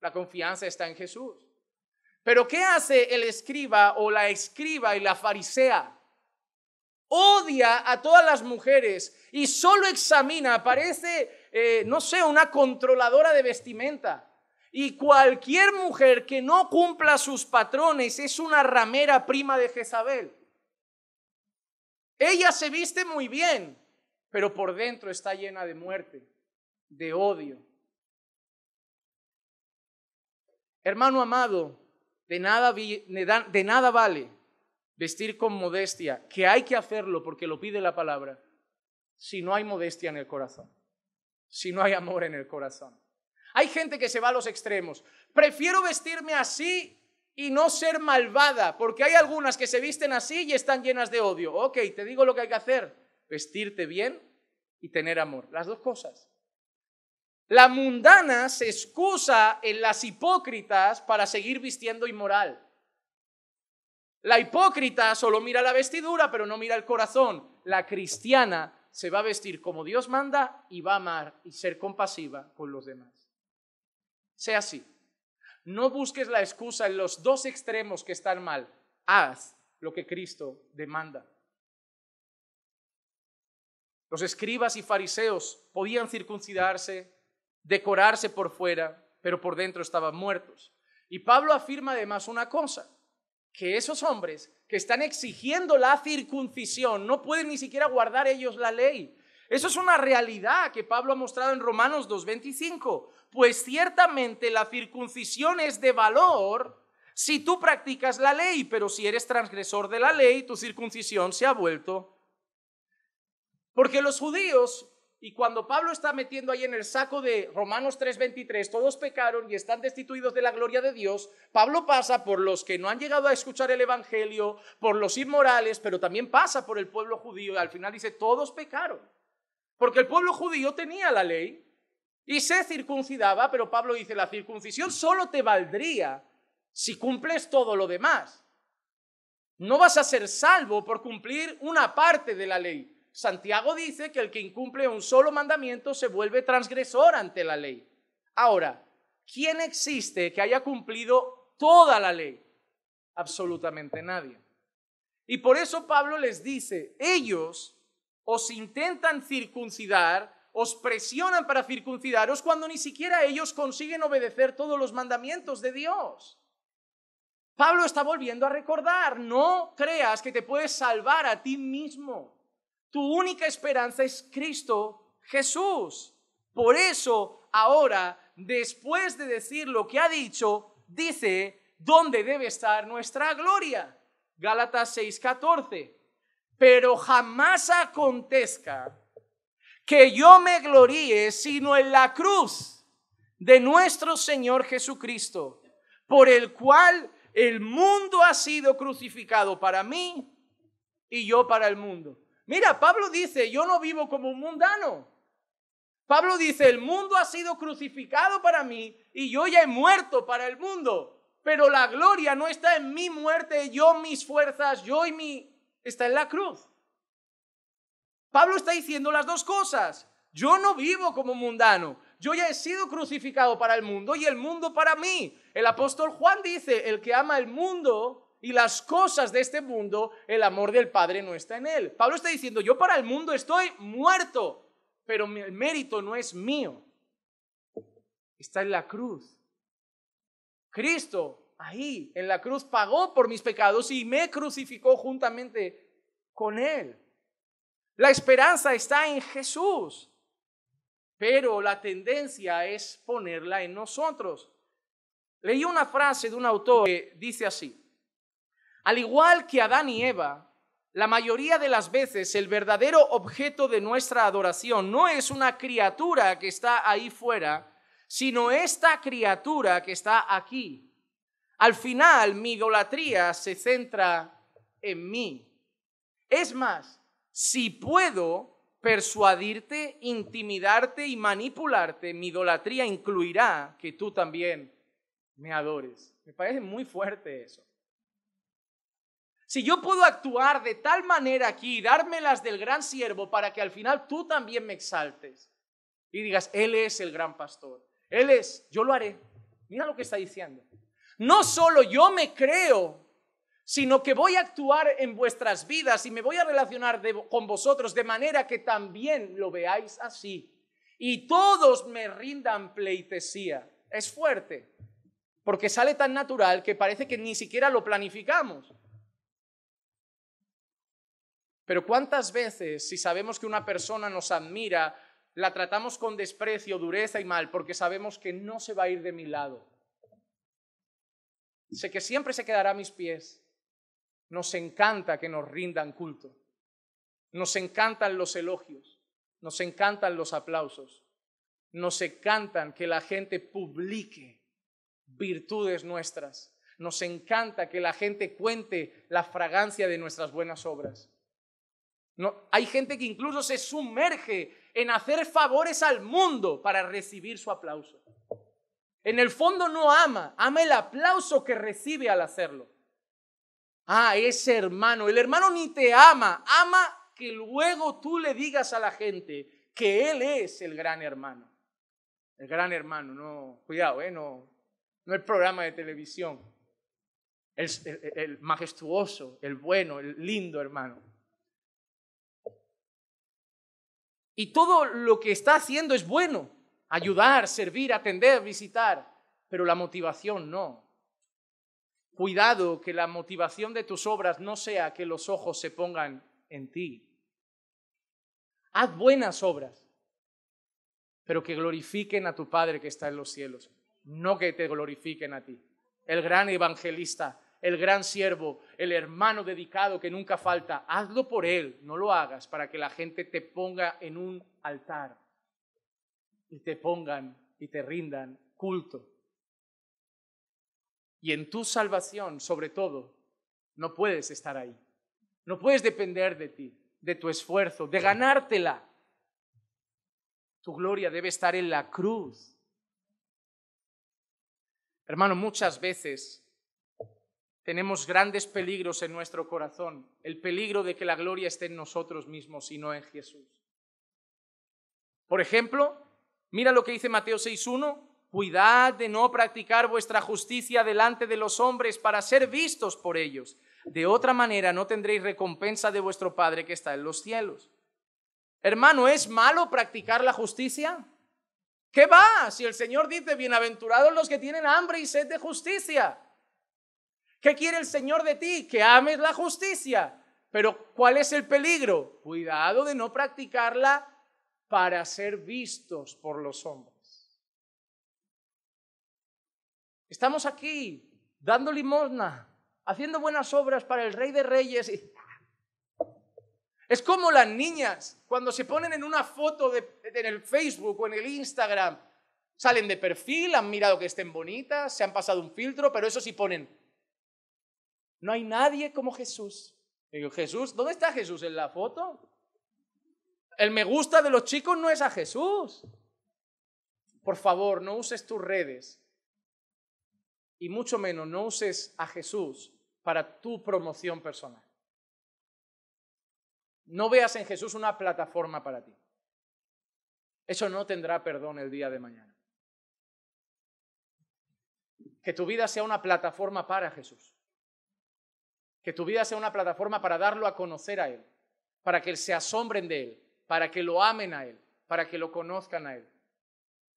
Speaker 1: La confianza está en Jesús. Pero ¿qué hace el escriba o la escriba y la farisea? Odia a todas las mujeres y solo examina, parece eh, no sé, una controladora de vestimenta. Y cualquier mujer que no cumpla sus patrones es una ramera prima de Jezabel. Ella se viste muy bien, pero por dentro está llena de muerte, de odio. Hermano amado, de nada, de nada vale vestir con modestia, que hay que hacerlo porque lo pide la palabra, si no hay modestia en el corazón si no hay amor en el corazón. Hay gente que se va a los extremos. Prefiero vestirme así y no ser malvada, porque hay algunas que se visten así y están llenas de odio. Ok, te digo lo que hay que hacer, vestirte bien y tener amor, las dos cosas. La mundana se excusa en las hipócritas para seguir vistiendo inmoral. La hipócrita solo mira la vestidura, pero no mira el corazón. La cristiana se va a vestir como Dios manda y va a amar y ser compasiva con los demás. Sea así. No busques la excusa en los dos extremos que están mal. Haz lo que Cristo demanda. Los escribas y fariseos podían circuncidarse, decorarse por fuera, pero por dentro estaban muertos. Y Pablo afirma además una cosa, que esos hombres que están exigiendo la circuncisión no pueden ni siquiera guardar ellos la ley. Eso es una realidad que Pablo ha mostrado en Romanos 2.25, pues ciertamente la circuncisión es de valor si tú practicas la ley, pero si eres transgresor de la ley, tu circuncisión se ha vuelto. Porque los judíos y cuando Pablo está metiendo ahí en el saco de Romanos 3:23, todos pecaron y están destituidos de la gloria de Dios, Pablo pasa por los que no han llegado a escuchar el Evangelio, por los inmorales, pero también pasa por el pueblo judío y al final dice, todos pecaron. Porque el pueblo judío tenía la ley y se circuncidaba, pero Pablo dice, la circuncisión solo te valdría si cumples todo lo demás. No vas a ser salvo por cumplir una parte de la ley. Santiago dice que el que incumple un solo mandamiento se vuelve transgresor ante la ley. Ahora, ¿quién existe que haya cumplido toda la ley? Absolutamente nadie. Y por eso Pablo les dice, ellos os intentan circuncidar, os presionan para circuncidaros cuando ni siquiera ellos consiguen obedecer todos los mandamientos de Dios. Pablo está volviendo a recordar, no creas que te puedes salvar a ti mismo. Tu única esperanza es Cristo Jesús. Por eso ahora, después de decir lo que ha dicho, dice dónde debe estar nuestra gloria. Gálatas 6:14. Pero jamás acontezca que yo me gloríe sino en la cruz de nuestro Señor Jesucristo, por el cual el mundo ha sido crucificado para mí y yo para el mundo. Mira, Pablo dice, yo no vivo como un mundano. Pablo dice, el mundo ha sido crucificado para mí y yo ya he muerto para el mundo. Pero la gloria no está en mi muerte, yo mis fuerzas, yo y mi... Está en la cruz. Pablo está diciendo las dos cosas. Yo no vivo como mundano. Yo ya he sido crucificado para el mundo y el mundo para mí. El apóstol Juan dice, el que ama el mundo y las cosas de este mundo, el amor del Padre no está en él. Pablo está diciendo, yo para el mundo estoy muerto, pero el mérito no es mío. Está en la cruz. Cristo ahí en la cruz pagó por mis pecados y me crucificó juntamente con él. La esperanza está en Jesús, pero la tendencia es ponerla en nosotros. Leí una frase de un autor que dice así, al igual que Adán y Eva, la mayoría de las veces el verdadero objeto de nuestra adoración no es una criatura que está ahí fuera, sino esta criatura que está aquí. Al final mi idolatría se centra en mí. Es más, si puedo persuadirte, intimidarte y manipularte, mi idolatría incluirá que tú también me adores. Me parece muy fuerte eso. Si yo puedo actuar de tal manera aquí, y dármelas del gran siervo para que al final tú también me exaltes y digas, Él es el gran pastor, Él es, yo lo haré. Mira lo que está diciendo. No solo yo me creo, sino que voy a actuar en vuestras vidas y me voy a relacionar con vosotros de manera que también lo veáis así. Y todos me rindan pleitesía. Es fuerte, porque sale tan natural que parece que ni siquiera lo planificamos. Pero ¿cuántas veces, si sabemos que una persona nos admira, la tratamos con desprecio, dureza y mal, porque sabemos que no se va a ir de mi lado? Sé que siempre se quedará a mis pies. Nos encanta que nos rindan culto. Nos encantan los elogios. Nos encantan los aplausos. Nos encantan que la gente publique virtudes nuestras. Nos encanta que la gente cuente la fragancia de nuestras buenas obras hay gente que incluso se sumerge en hacer favores al mundo para recibir su aplauso. En el fondo no ama, ama el aplauso que recibe al hacerlo. Ah, ese hermano, el hermano ni te ama, ama que luego tú le digas a la gente que él es el gran hermano. El gran hermano, no, cuidado, eh, no, no el programa de televisión. el majestuoso, el bueno, el lindo hermano. Y todo lo que está haciendo es bueno. Ayudar, servir, atender, visitar. Pero la motivación no. Cuidado que la motivación de tus obras no sea que los ojos se pongan en ti. Haz buenas obras, pero que glorifiquen a tu Padre que está en los cielos, no que te glorifiquen a ti. El gran evangelista el gran siervo, el hermano dedicado que nunca falta. Hazlo por él, no lo hagas para que la gente te ponga en un altar y te pongan y te rindan culto. Y en tu salvación, sobre todo, no puedes estar ahí. No puedes depender de ti, de tu esfuerzo, de ganártela. Tu gloria debe estar en la cruz. Hermano, muchas veces tenemos grandes peligros en nuestro corazón, el peligro de que la gloria esté en nosotros mismos y no en Jesús. Por ejemplo, mira lo que dice Mateo 6.1, cuidad de no practicar vuestra justicia delante de los hombres para ser vistos por ellos. De otra manera no tendréis recompensa de vuestro Padre que está en los cielos. Hermano, ¿es malo practicar la justicia? ¿Qué va? Si el Señor dice, bienaventurados los que tienen hambre y sed de justicia. ¿Qué quiere el Señor de ti? Que ames la justicia. Pero ¿cuál es el peligro? Cuidado de no practicarla para ser vistos por los hombres. Estamos aquí dando limosna, haciendo buenas obras para el Rey de Reyes. Es como las niñas cuando se ponen en una foto en el Facebook o en el Instagram. Salen de perfil, han mirado que estén bonitas, se han pasado un filtro, pero eso sí ponen no hay nadie como Jesús. Jesús, ¿dónde está Jesús? ¿En la foto? El me gusta de los chicos no es a Jesús. Por favor, no uses tus redes y mucho menos no uses a Jesús para tu promoción personal. No veas en Jesús una plataforma para ti. Eso no tendrá perdón el día de mañana. Que tu vida sea una plataforma para Jesús. Que tu vida sea una plataforma para darlo a conocer a Él, para que se asombren de Él, para que lo amen a Él, para que lo conozcan a Él.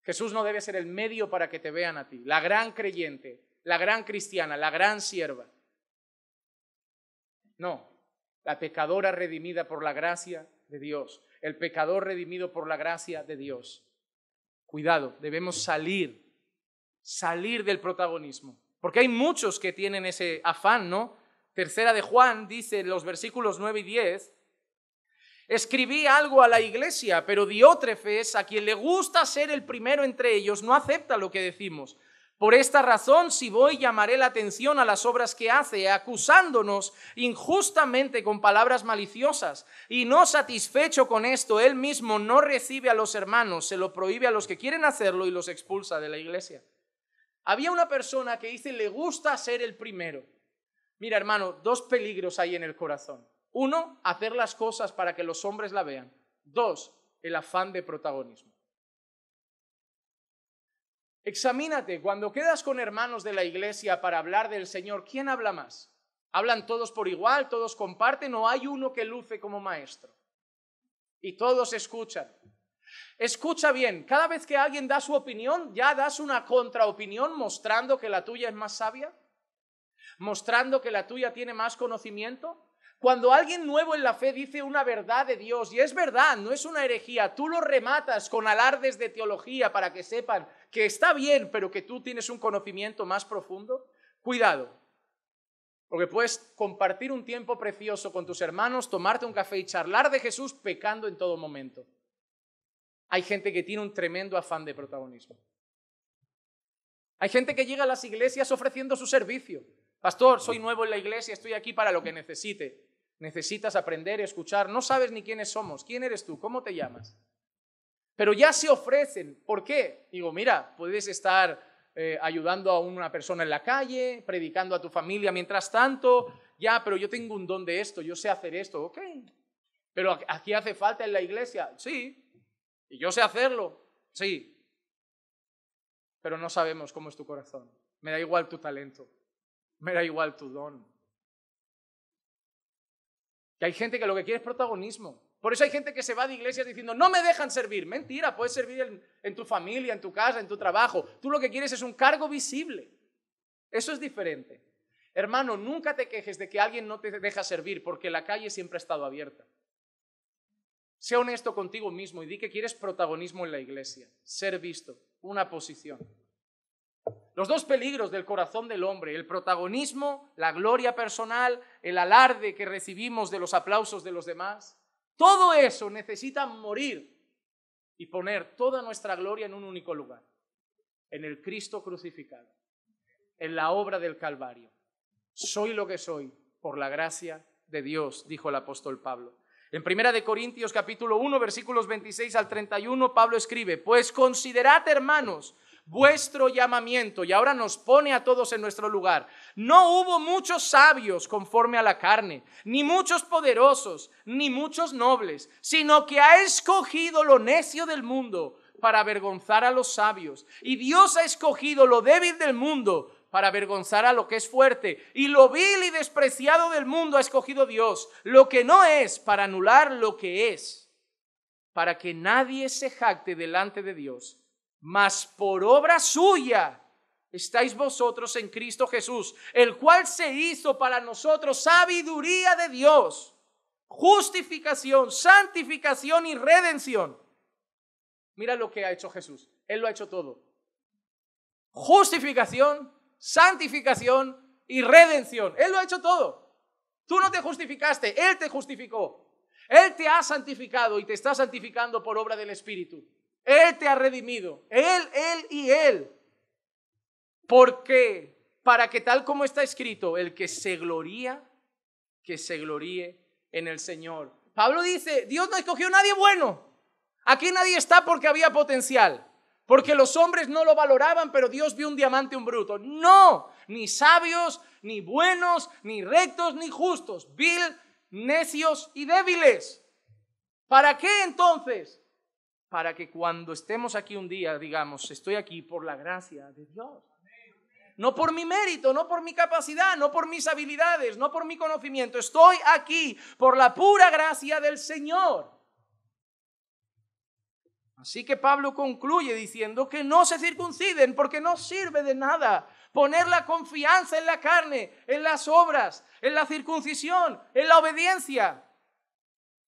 Speaker 1: Jesús no debe ser el medio para que te vean a ti, la gran creyente, la gran cristiana, la gran sierva. No, la pecadora redimida por la gracia de Dios, el pecador redimido por la gracia de Dios. Cuidado, debemos salir, salir del protagonismo, porque hay muchos que tienen ese afán, ¿no? tercera de Juan dice en los versículos 9 y 10, escribí algo a la iglesia, pero Diótrefes, a quien le gusta ser el primero entre ellos, no acepta lo que decimos. Por esta razón, si voy, llamaré la atención a las obras que hace, acusándonos injustamente con palabras maliciosas. Y no satisfecho con esto, él mismo no recibe a los hermanos, se lo prohíbe a los que quieren hacerlo y los expulsa de la iglesia. Había una persona que dice, le gusta ser el primero. Mira, hermano, dos peligros hay en el corazón. Uno, hacer las cosas para que los hombres la vean. Dos, el afán de protagonismo. Examínate, cuando quedas con hermanos de la iglesia para hablar del Señor, ¿quién habla más? ¿Hablan todos por igual? ¿Todos comparten? ¿O hay uno que luce como maestro? Y todos escuchan. Escucha bien, cada vez que alguien da su opinión, ya das una contraopinión mostrando que la tuya es más sabia mostrando que la tuya tiene más conocimiento? Cuando alguien nuevo en la fe dice una verdad de Dios, y es verdad, no es una herejía, tú lo rematas con alardes de teología para que sepan que está bien, pero que tú tienes un conocimiento más profundo, cuidado, porque puedes compartir un tiempo precioso con tus hermanos, tomarte un café y charlar de Jesús pecando en todo momento. Hay gente que tiene un tremendo afán de protagonismo. Hay gente que llega a las iglesias ofreciendo su servicio, Pastor, soy nuevo en la iglesia, estoy aquí para lo que necesite. Necesitas aprender escuchar. No sabes ni quiénes somos. ¿Quién eres tú? ¿Cómo te llamas? Pero ya se ofrecen. ¿Por qué? Digo, mira, puedes estar eh, ayudando a una persona en la calle, predicando a tu familia mientras tanto. Ya, pero yo tengo un don de esto, yo sé hacer esto. Ok. Pero aquí hace falta en la iglesia. Sí. Y yo sé hacerlo. Sí. Pero no sabemos cómo es tu corazón. Me da igual tu talento me da igual tu don. Que hay gente que lo que quiere es protagonismo. Por eso hay gente que se va de iglesias diciendo, no me dejan servir. Mentira, puedes servir en, tu familia, en tu casa, en tu trabajo. Tú lo que quieres es un cargo visible. Eso es diferente. Hermano, nunca te quejes de que alguien no te deja servir, porque la calle siempre ha estado abierta. Sea honesto contigo mismo y di que quieres protagonismo en la iglesia, ser visto, una posición. Los dos peligros del corazón del hombre, el protagonismo, la gloria personal, el alarde que recibimos de los aplausos de los demás, todo eso necesita morir y poner toda nuestra gloria en un único lugar, en el Cristo crucificado, en la obra del Calvario. Soy lo que soy por la gracia de Dios, dijo el apóstol Pablo. En Primera de Corintios capítulo 1 versículos 26 al 31 Pablo escribe, "Pues considerad, hermanos, vuestro llamamiento. Y ahora nos pone a todos en nuestro lugar. No hubo muchos sabios conforme a la carne, ni muchos poderosos, ni muchos nobles, sino que ha escogido lo necio del mundo para avergonzar a los sabios. Y Dios ha escogido lo débil del mundo para avergonzar a lo que es fuerte. Y lo vil y despreciado del mundo ha escogido Dios, lo que no es, para anular lo que es, para que nadie se jacte delante de Dios mas por obra suya estáis vosotros en Cristo Jesús, el cual se hizo para nosotros sabiduría de Dios, justificación, santificación y redención. Mira lo que ha hecho Jesús. Él lo ha hecho todo. Justificación, santificación y redención. Él lo ha hecho todo. Tú no te justificaste, Él te justificó. Él te ha santificado y te está santificando por obra del Espíritu. Él te ha redimido. Él, Él y Él. ¿Por qué? Para que tal como está escrito, el que se gloría, que se gloríe en el Señor. Pablo dice, Dios no escogió a nadie bueno. Aquí nadie está porque había potencial, porque los hombres no lo valoraban, pero Dios vio un diamante, un bruto. No, ni sabios, ni buenos, ni rectos, ni justos, vil, necios y débiles. ¿Para qué entonces? para que cuando estemos aquí un día digamos, estoy aquí por la gracia de Dios. No por mi mérito, no por mi capacidad, no por mis habilidades, no por mi conocimiento. Estoy aquí por la pura gracia del Señor. Así que Pablo concluye diciendo que no se circunciden porque no sirve de nada poner la confianza en la carne, en las obras, en la circuncisión, en la obediencia.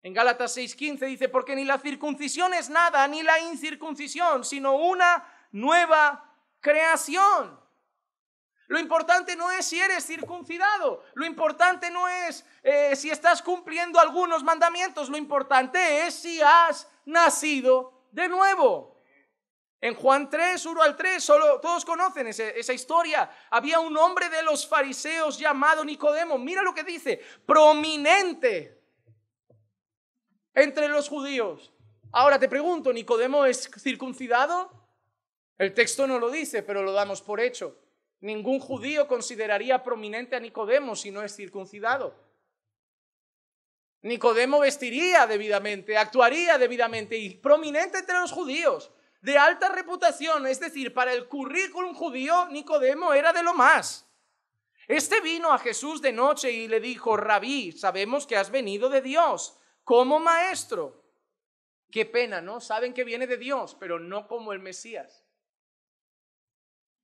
Speaker 1: En Gálatas 6:15 dice, porque ni la circuncisión es nada, ni la incircuncisión, sino una nueva creación. Lo importante no es si eres circuncidado, lo importante no es eh, si estás cumpliendo algunos mandamientos, lo importante es si has nacido de nuevo. En Juan 3, 1 al 3, solo, todos conocen esa historia. Había un hombre de los fariseos llamado Nicodemo, mira lo que dice, prominente entre los judíos. Ahora te pregunto, ¿Nicodemo es circuncidado? El texto no lo dice, pero lo damos por hecho. Ningún judío consideraría prominente a Nicodemo si no es circuncidado. Nicodemo vestiría debidamente, actuaría debidamente y prominente entre los judíos, de alta reputación, es decir, para el currículum judío, Nicodemo era de lo más. Este vino a Jesús de noche y le dijo, rabí, sabemos que has venido de Dios como maestro. Qué pena, ¿no? Saben que viene de Dios, pero no como el Mesías.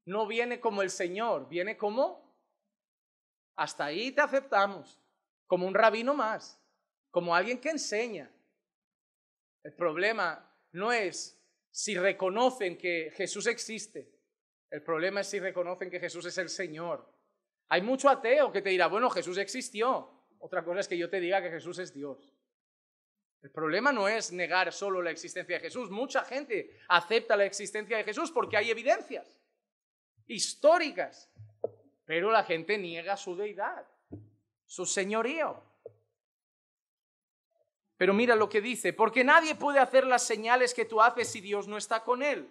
Speaker 1: No viene como el Señor, viene como... Hasta ahí te aceptamos, como un rabino más, como alguien que enseña. El problema no es si reconocen que Jesús existe, el problema es si reconocen que Jesús es el Señor. Hay mucho ateo que te dirá, bueno, Jesús existió. Otra cosa es que yo te diga que Jesús es Dios. El problema no es negar solo la existencia de Jesús. Mucha gente acepta la existencia de Jesús porque hay evidencias históricas, pero la gente niega su deidad, su señorío. Pero mira lo que dice, porque nadie puede hacer las señales que tú haces si Dios no está con él.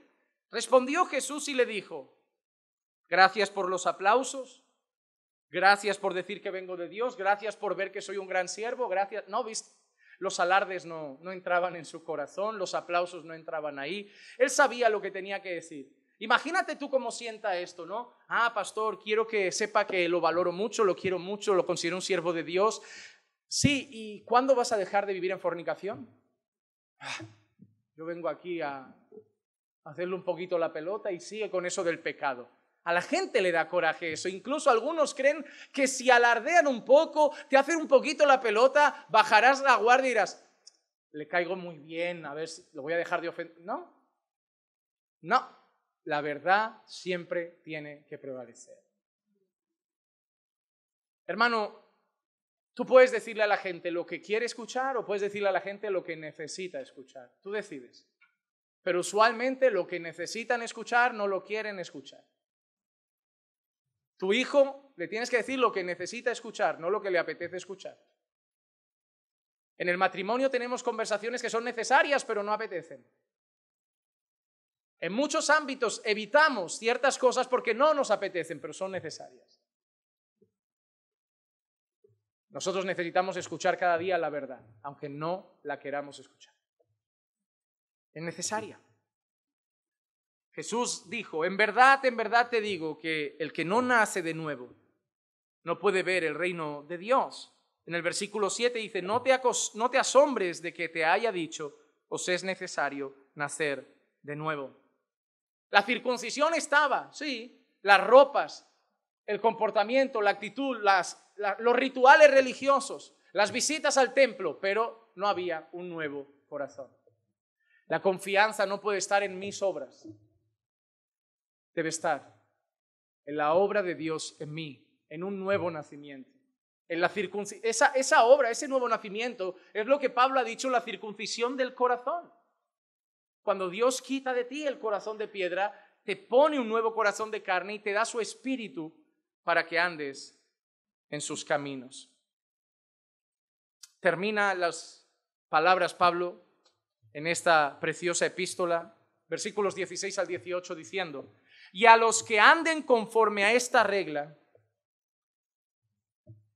Speaker 1: Respondió Jesús y le dijo, gracias por los aplausos, gracias por decir que vengo de Dios, gracias por ver que soy un gran siervo, gracias... No, ¿viste? los alardes no, entraban en su corazón, los aplausos no entraban ahí. Él sabía lo que tenía que decir. Imagínate tú cómo sienta esto, ¿no? Ah, pastor, quiero que sepa que lo valoro mucho, lo quiero mucho, lo considero un siervo de Dios. Sí, ¿y cuándo vas a dejar de vivir en fornicación? Ah, yo vengo aquí a hacerle un poquito la pelota y sigue con eso del pecado. A la gente le da coraje eso. Incluso algunos creen que si alardean un poco, te hacen un poquito la pelota, bajarás la guardia y dirás, le caigo muy bien, a ver si lo voy a dejar de ofender. No, no, la verdad siempre tiene que prevalecer. Hermano, tú puedes decirle a la gente lo que quiere escuchar o puedes decirle a la gente lo que necesita escuchar. Tú decides. Pero usualmente lo que necesitan escuchar no lo quieren escuchar. Tu hijo le tienes que decir lo que necesita escuchar, no lo que le apetece escuchar. En el matrimonio tenemos conversaciones que son necesarias pero no apetecen. En muchos ámbitos evitamos ciertas cosas porque no nos apetecen, pero son necesarias. Nosotros necesitamos escuchar cada día la verdad, aunque no la queramos escuchar. Es necesaria. Jesús dijo, en verdad, en verdad te digo que el que no nace de nuevo no puede ver el reino de Dios. En el versículo 7 dice, no te, asombres de que te haya dicho, os es necesario nacer de nuevo. La circuncisión estaba, sí, las ropas, el comportamiento, la actitud, los rituales religiosos, las visitas al templo, pero no había un nuevo corazón. La confianza no puede estar en mis obras, debe estar en la obra de Dios en mí, en un nuevo nacimiento. En la esa, esa obra, ese nuevo nacimiento, es lo que Pablo ha dicho, la circuncisión del corazón. Cuando Dios quita de ti el corazón de piedra, te pone un nuevo corazón de carne y te da su espíritu para que andes en sus caminos. Termina las palabras Pablo en esta preciosa epístola, versículos 16 al 18, diciendo, y a los que anden conforme a esta regla,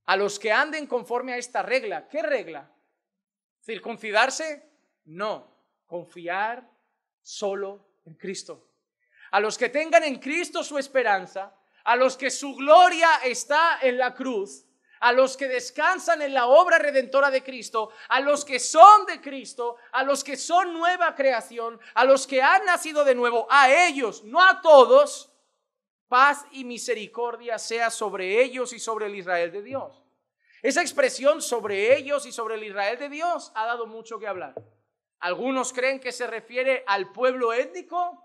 Speaker 1: a los que anden conforme a esta regla, ¿qué regla? ¿Circuncidarse? No, confiar solo en Cristo. A los que tengan en Cristo su esperanza, a los que su gloria está en la cruz, a los que descansan en la obra redentora de Cristo, a los que son de Cristo, a los que son nueva creación, a los que han nacido de nuevo, a ellos, no a todos, paz y misericordia sea sobre ellos y sobre el Israel de Dios. Esa expresión sobre ellos y sobre el Israel de Dios ha dado mucho que hablar. Algunos creen que se refiere al pueblo étnico,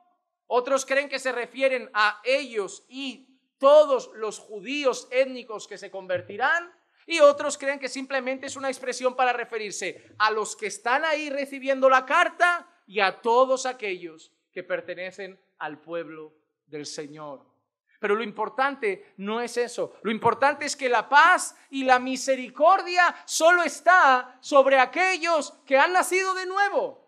Speaker 1: otros creen que se refieren a ellos y todos los judíos étnicos que se convertirán y otros creen que simplemente es una expresión para referirse a los que están ahí recibiendo la carta y a todos aquellos que pertenecen al pueblo del Señor. Pero lo importante no es eso. Lo importante es que la paz y la misericordia solo está sobre aquellos que han nacido de nuevo.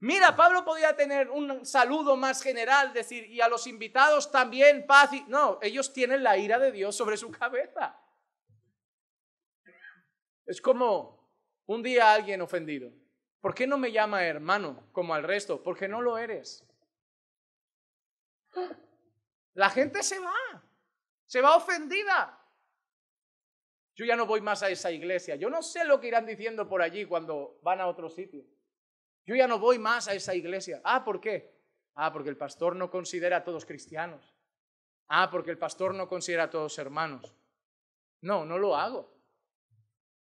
Speaker 1: Mira, Pablo podía tener un saludo más general, decir, y a los invitados también paz. Y... No, ellos tienen la ira de Dios sobre su cabeza. Es como un día alguien ofendido. ¿Por qué no me llama hermano como al resto? Porque no lo eres. La gente se va, se va ofendida. Yo ya no voy más a esa iglesia. Yo no sé lo que irán diciendo por allí cuando van a otro sitio. Yo ya no voy más a esa iglesia. Ah, ¿por qué? Ah, porque el pastor no considera a todos cristianos. Ah, porque el pastor no considera a todos hermanos. No, no lo hago.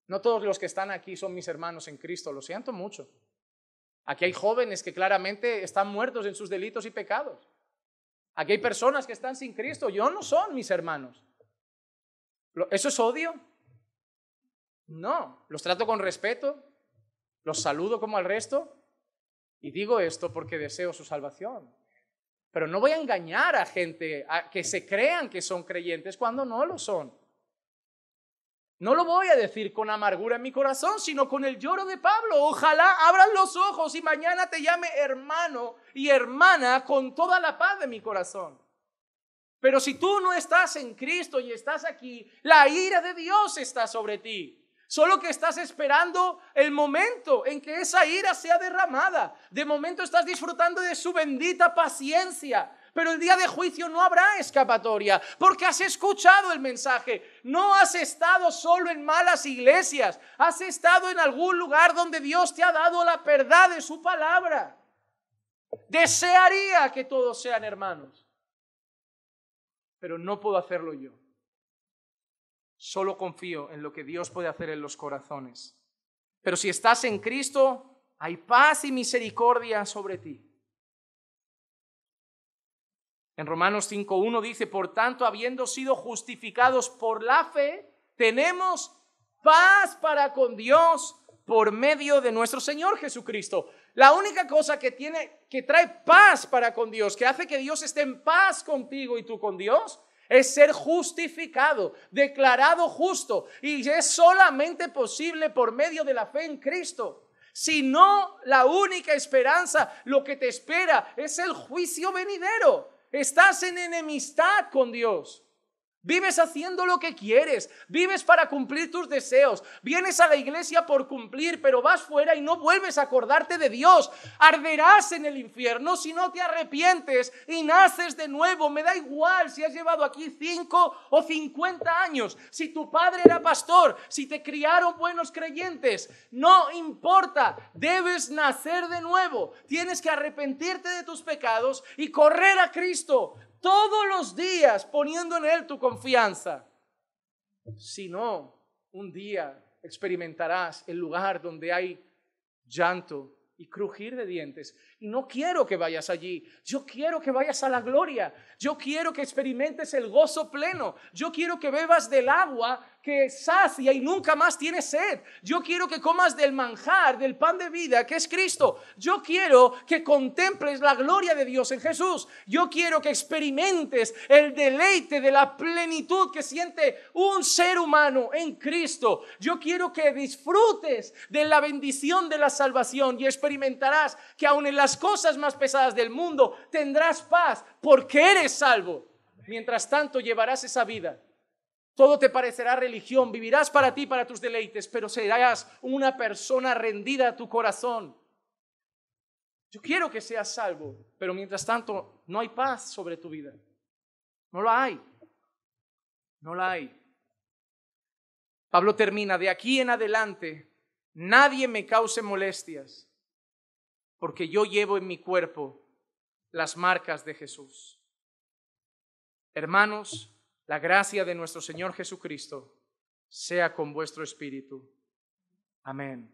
Speaker 1: No todos los que están aquí son mis hermanos en Cristo, lo siento mucho. Aquí hay jóvenes que claramente están muertos en sus delitos y pecados. Aquí hay personas que están sin Cristo, yo no son mis hermanos. ¿Eso es odio? No, los trato con respeto, los saludo como al resto, y digo esto porque deseo su salvación. Pero no voy a engañar a gente que se crean que son creyentes cuando no lo son. No lo voy a decir con amargura en mi corazón, sino con el lloro de Pablo. Ojalá abran los ojos y mañana te llame hermano y hermana con toda la paz de mi corazón. Pero si tú no estás en Cristo y estás aquí, la ira de Dios está sobre ti. Solo que estás esperando el momento en que esa ira sea derramada. De momento estás disfrutando de su bendita paciencia. Pero el día de juicio no habrá escapatoria, porque has escuchado el mensaje. No has estado solo en malas iglesias, has estado en algún lugar donde Dios te ha dado la verdad de su palabra. Desearía que todos sean hermanos, pero no puedo hacerlo yo. Solo confío en lo que Dios puede hacer en los corazones. Pero si estás en Cristo, hay paz y misericordia sobre ti. En Romanos 5.1 dice, por tanto, habiendo sido justificados por la fe, tenemos paz para con Dios por medio de nuestro Señor Jesucristo. La única cosa que tiene que trae paz para con Dios, que hace que Dios esté en paz contigo y tú con Dios, es ser justificado, declarado justo, y es solamente posible por medio de la fe en Cristo. Si no, la única esperanza, lo que te espera, es el juicio venidero. Estás en enemistad con Dios. Vives haciendo lo que quieres, vives para cumplir tus deseos, vienes a la iglesia por cumplir, pero vas fuera y no vuelves a acordarte de Dios. Arderás en el infierno si no te arrepientes y naces de nuevo. Me da igual si has llevado aquí 5 o 50 años, si tu padre era pastor, si te criaron buenos creyentes, no importa, debes nacer de nuevo. Tienes que arrepentirte de tus pecados y correr a Cristo todos los días poniendo en Él tu confianza. Si no, un día experimentarás el lugar donde hay llanto y crujir de dientes no quiero que vayas allí. Yo quiero que vayas a la gloria. Yo quiero que experimentes el gozo pleno. Yo quiero que bebas del agua que sacia y nunca más tiene sed. Yo quiero que comas del manjar, del pan de vida, que es Cristo. Yo quiero que contemples la gloria de Dios en Jesús. Yo quiero que experimentes el deleite de la plenitud que siente un ser humano en Cristo. Yo quiero que disfrutes de la bendición de la salvación y experimentarás que aún en la las cosas más pesadas del mundo, tendrás paz porque eres salvo. Mientras tanto llevarás esa vida. Todo te parecerá religión, vivirás para ti, para tus deleites, pero serás una persona rendida a tu corazón. Yo quiero que seas salvo, pero mientras tanto no hay paz sobre tu vida. No la hay. No la hay. Pablo termina, de aquí en adelante, nadie me cause molestias porque yo llevo en mi cuerpo las marcas de Jesús. Hermanos, la gracia de nuestro Señor Jesucristo sea con vuestro espíritu. Amén.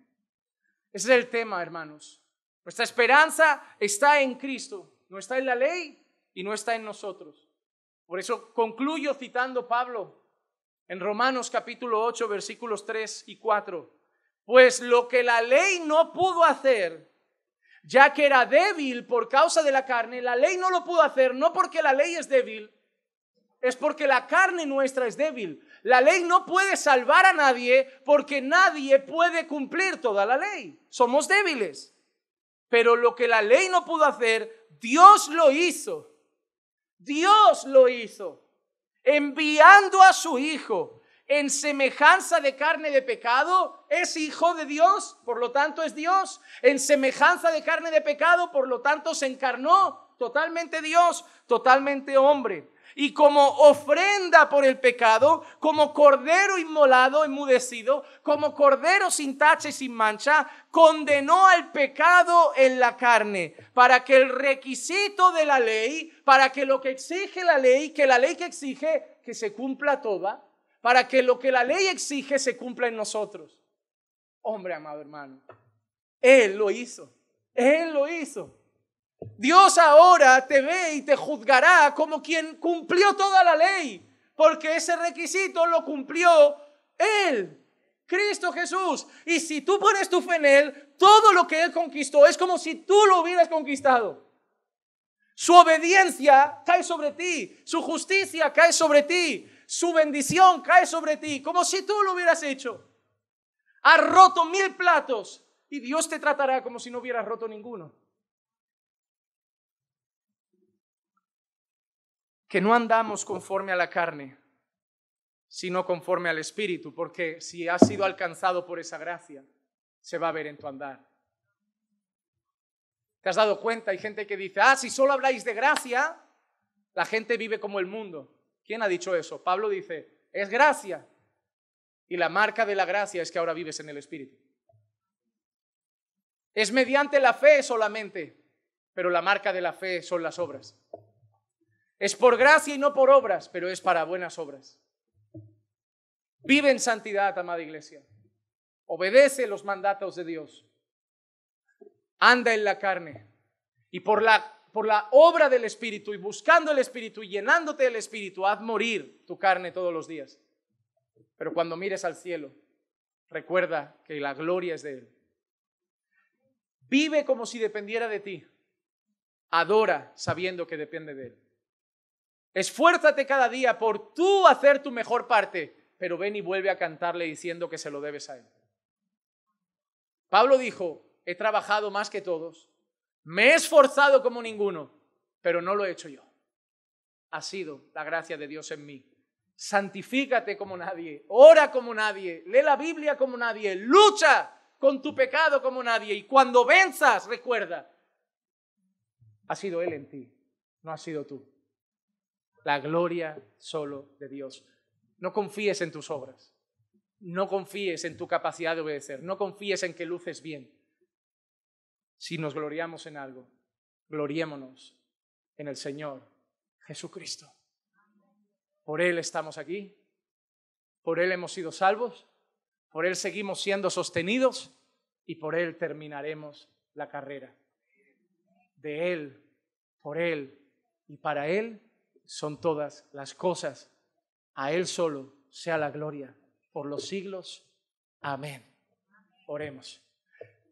Speaker 1: Ese es el tema, hermanos. Nuestra esperanza está en Cristo, no está en la ley y no está en nosotros. Por eso concluyo citando Pablo en Romanos capítulo 8 versículos 3 y 4. Pues lo que la ley no pudo hacer, ya que era débil por causa de la carne, la ley no lo pudo hacer, no porque la ley es débil, es porque la carne nuestra es débil. La ley no puede salvar a nadie porque nadie puede cumplir toda la ley. Somos débiles. Pero lo que la ley no pudo hacer, Dios lo hizo. Dios lo hizo. Enviando a su Hijo en semejanza de carne de pecado, es hijo de Dios, por lo tanto es Dios. En semejanza de carne de pecado, por lo tanto se encarnó totalmente Dios, totalmente hombre. Y como ofrenda por el pecado, como cordero inmolado, enmudecido, como cordero sin tacha y sin mancha, condenó al pecado en la carne, para que el requisito de la ley, para que lo que exige la ley, que la ley que exige, que se cumpla toda, para que lo que la ley exige se cumpla en nosotros. Hombre, amado hermano, Él lo hizo, Él lo hizo. Dios ahora te ve y te juzgará como quien cumplió toda la ley, porque ese requisito lo cumplió Él, Cristo Jesús. Y si tú pones tu fe en Él, todo lo que Él conquistó es como si tú lo hubieras conquistado. Su obediencia cae sobre ti, su justicia cae sobre ti, su bendición cae sobre ti, como si tú lo hubieras hecho. Has roto mil platos y Dios te tratará como si no hubieras roto ninguno. Que no andamos conforme a la carne, sino conforme al Espíritu, porque si has sido alcanzado por esa gracia, se va a ver en tu andar. ¿Te has dado cuenta? Hay gente que dice, ah, si solo habláis de gracia, la gente vive como el mundo. ¿Quién ha dicho eso? Pablo dice, es gracia. Y la marca de la gracia es que ahora vives en el Espíritu. Es mediante la fe solamente, pero la marca de la fe son las obras. Es por gracia y no por obras, pero es para buenas obras. Vive en santidad, amada iglesia. Obedece los mandatos de Dios. Anda en la carne. Y por la por la obra del Espíritu y buscando el Espíritu y llenándote del Espíritu, haz morir tu carne todos los días. Pero cuando mires al cielo, recuerda que la gloria es de Él. Vive como si dependiera de ti. Adora sabiendo que depende de Él. Esfuérzate cada día por tú hacer tu mejor parte, pero ven y vuelve a cantarle diciendo que se lo debes a Él. Pablo dijo, he trabajado más que todos, me he esforzado como ninguno, pero no lo he hecho yo. Ha sido la gracia de Dios en mí. Santifícate como nadie, ora como nadie, lee la Biblia como nadie, lucha con tu pecado como nadie y cuando venzas, recuerda, ha sido Él en ti, no ha sido tú. La gloria solo de Dios. No confíes en tus obras, no confíes en tu capacidad de obedecer, no confíes en que luces bien, si nos gloriamos en algo, gloriémonos en el Señor Jesucristo. Por Él estamos aquí, por Él hemos sido salvos, por Él seguimos siendo sostenidos y por Él terminaremos la carrera. De Él, por Él y para Él son todas las cosas. A Él solo sea la gloria por los siglos. Amén. Oremos.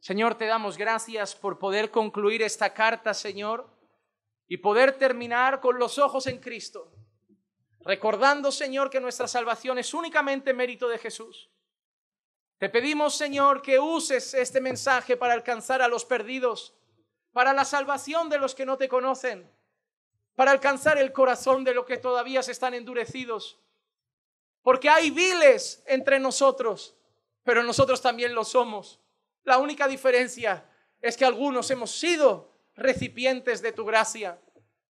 Speaker 1: Señor, te damos gracias por poder concluir esta carta, Señor, y poder terminar con los ojos en Cristo, recordando, Señor, que nuestra salvación es únicamente mérito de Jesús. Te pedimos, Señor, que uses este mensaje para alcanzar a los perdidos, para la salvación de los que no te conocen, para alcanzar el corazón de los que todavía se están endurecidos. Porque hay viles entre nosotros, pero nosotros también lo somos. La única diferencia es que algunos hemos sido recipientes de tu gracia.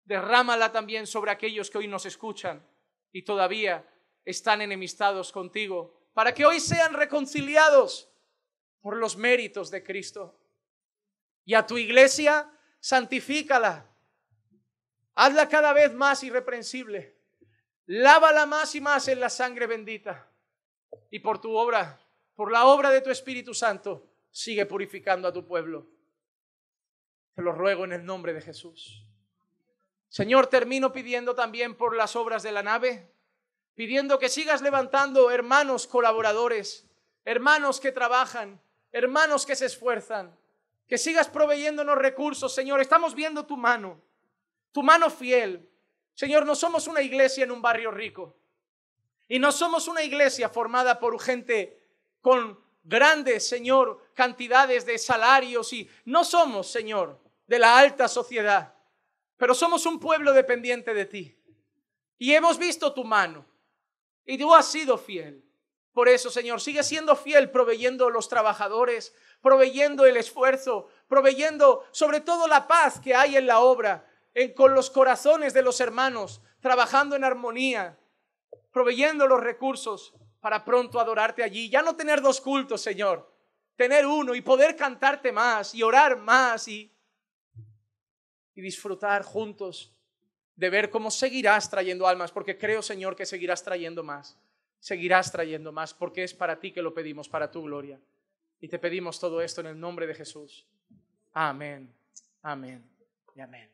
Speaker 1: Derrámala también sobre aquellos que hoy nos escuchan y todavía están enemistados contigo, para que hoy sean reconciliados por los méritos de Cristo. Y a tu iglesia, santifícala. Hazla cada vez más irreprensible. Lávala más y más en la sangre bendita. Y por tu obra, por la obra de tu Espíritu Santo, Sigue purificando a tu pueblo. Te lo ruego en el nombre de Jesús. Señor, termino pidiendo también por las obras de la nave, pidiendo que sigas levantando hermanos colaboradores, hermanos que trabajan, hermanos que se esfuerzan, que sigas proveyéndonos recursos, Señor. Estamos viendo tu mano, tu mano fiel. Señor, no somos una iglesia en un barrio rico y no somos una iglesia formada por gente con grandes, Señor, cantidades de salarios y no somos, Señor, de la alta sociedad, pero somos un pueblo dependiente de ti. Y hemos visto tu mano y tú has sido fiel. Por eso, Señor, sigue siendo fiel proveyendo los trabajadores, proveyendo el esfuerzo, proveyendo sobre todo la paz que hay en la obra, en, con los corazones de los hermanos, trabajando en armonía, proveyendo los recursos para pronto adorarte allí. Ya no tener dos cultos, Señor, tener uno y poder cantarte más y orar más y, y disfrutar juntos de ver cómo seguirás trayendo almas, porque creo, Señor, que seguirás trayendo más, seguirás trayendo más, porque es para ti que lo pedimos, para tu gloria. Y te pedimos todo esto en el nombre de Jesús. Amén, amén y amén.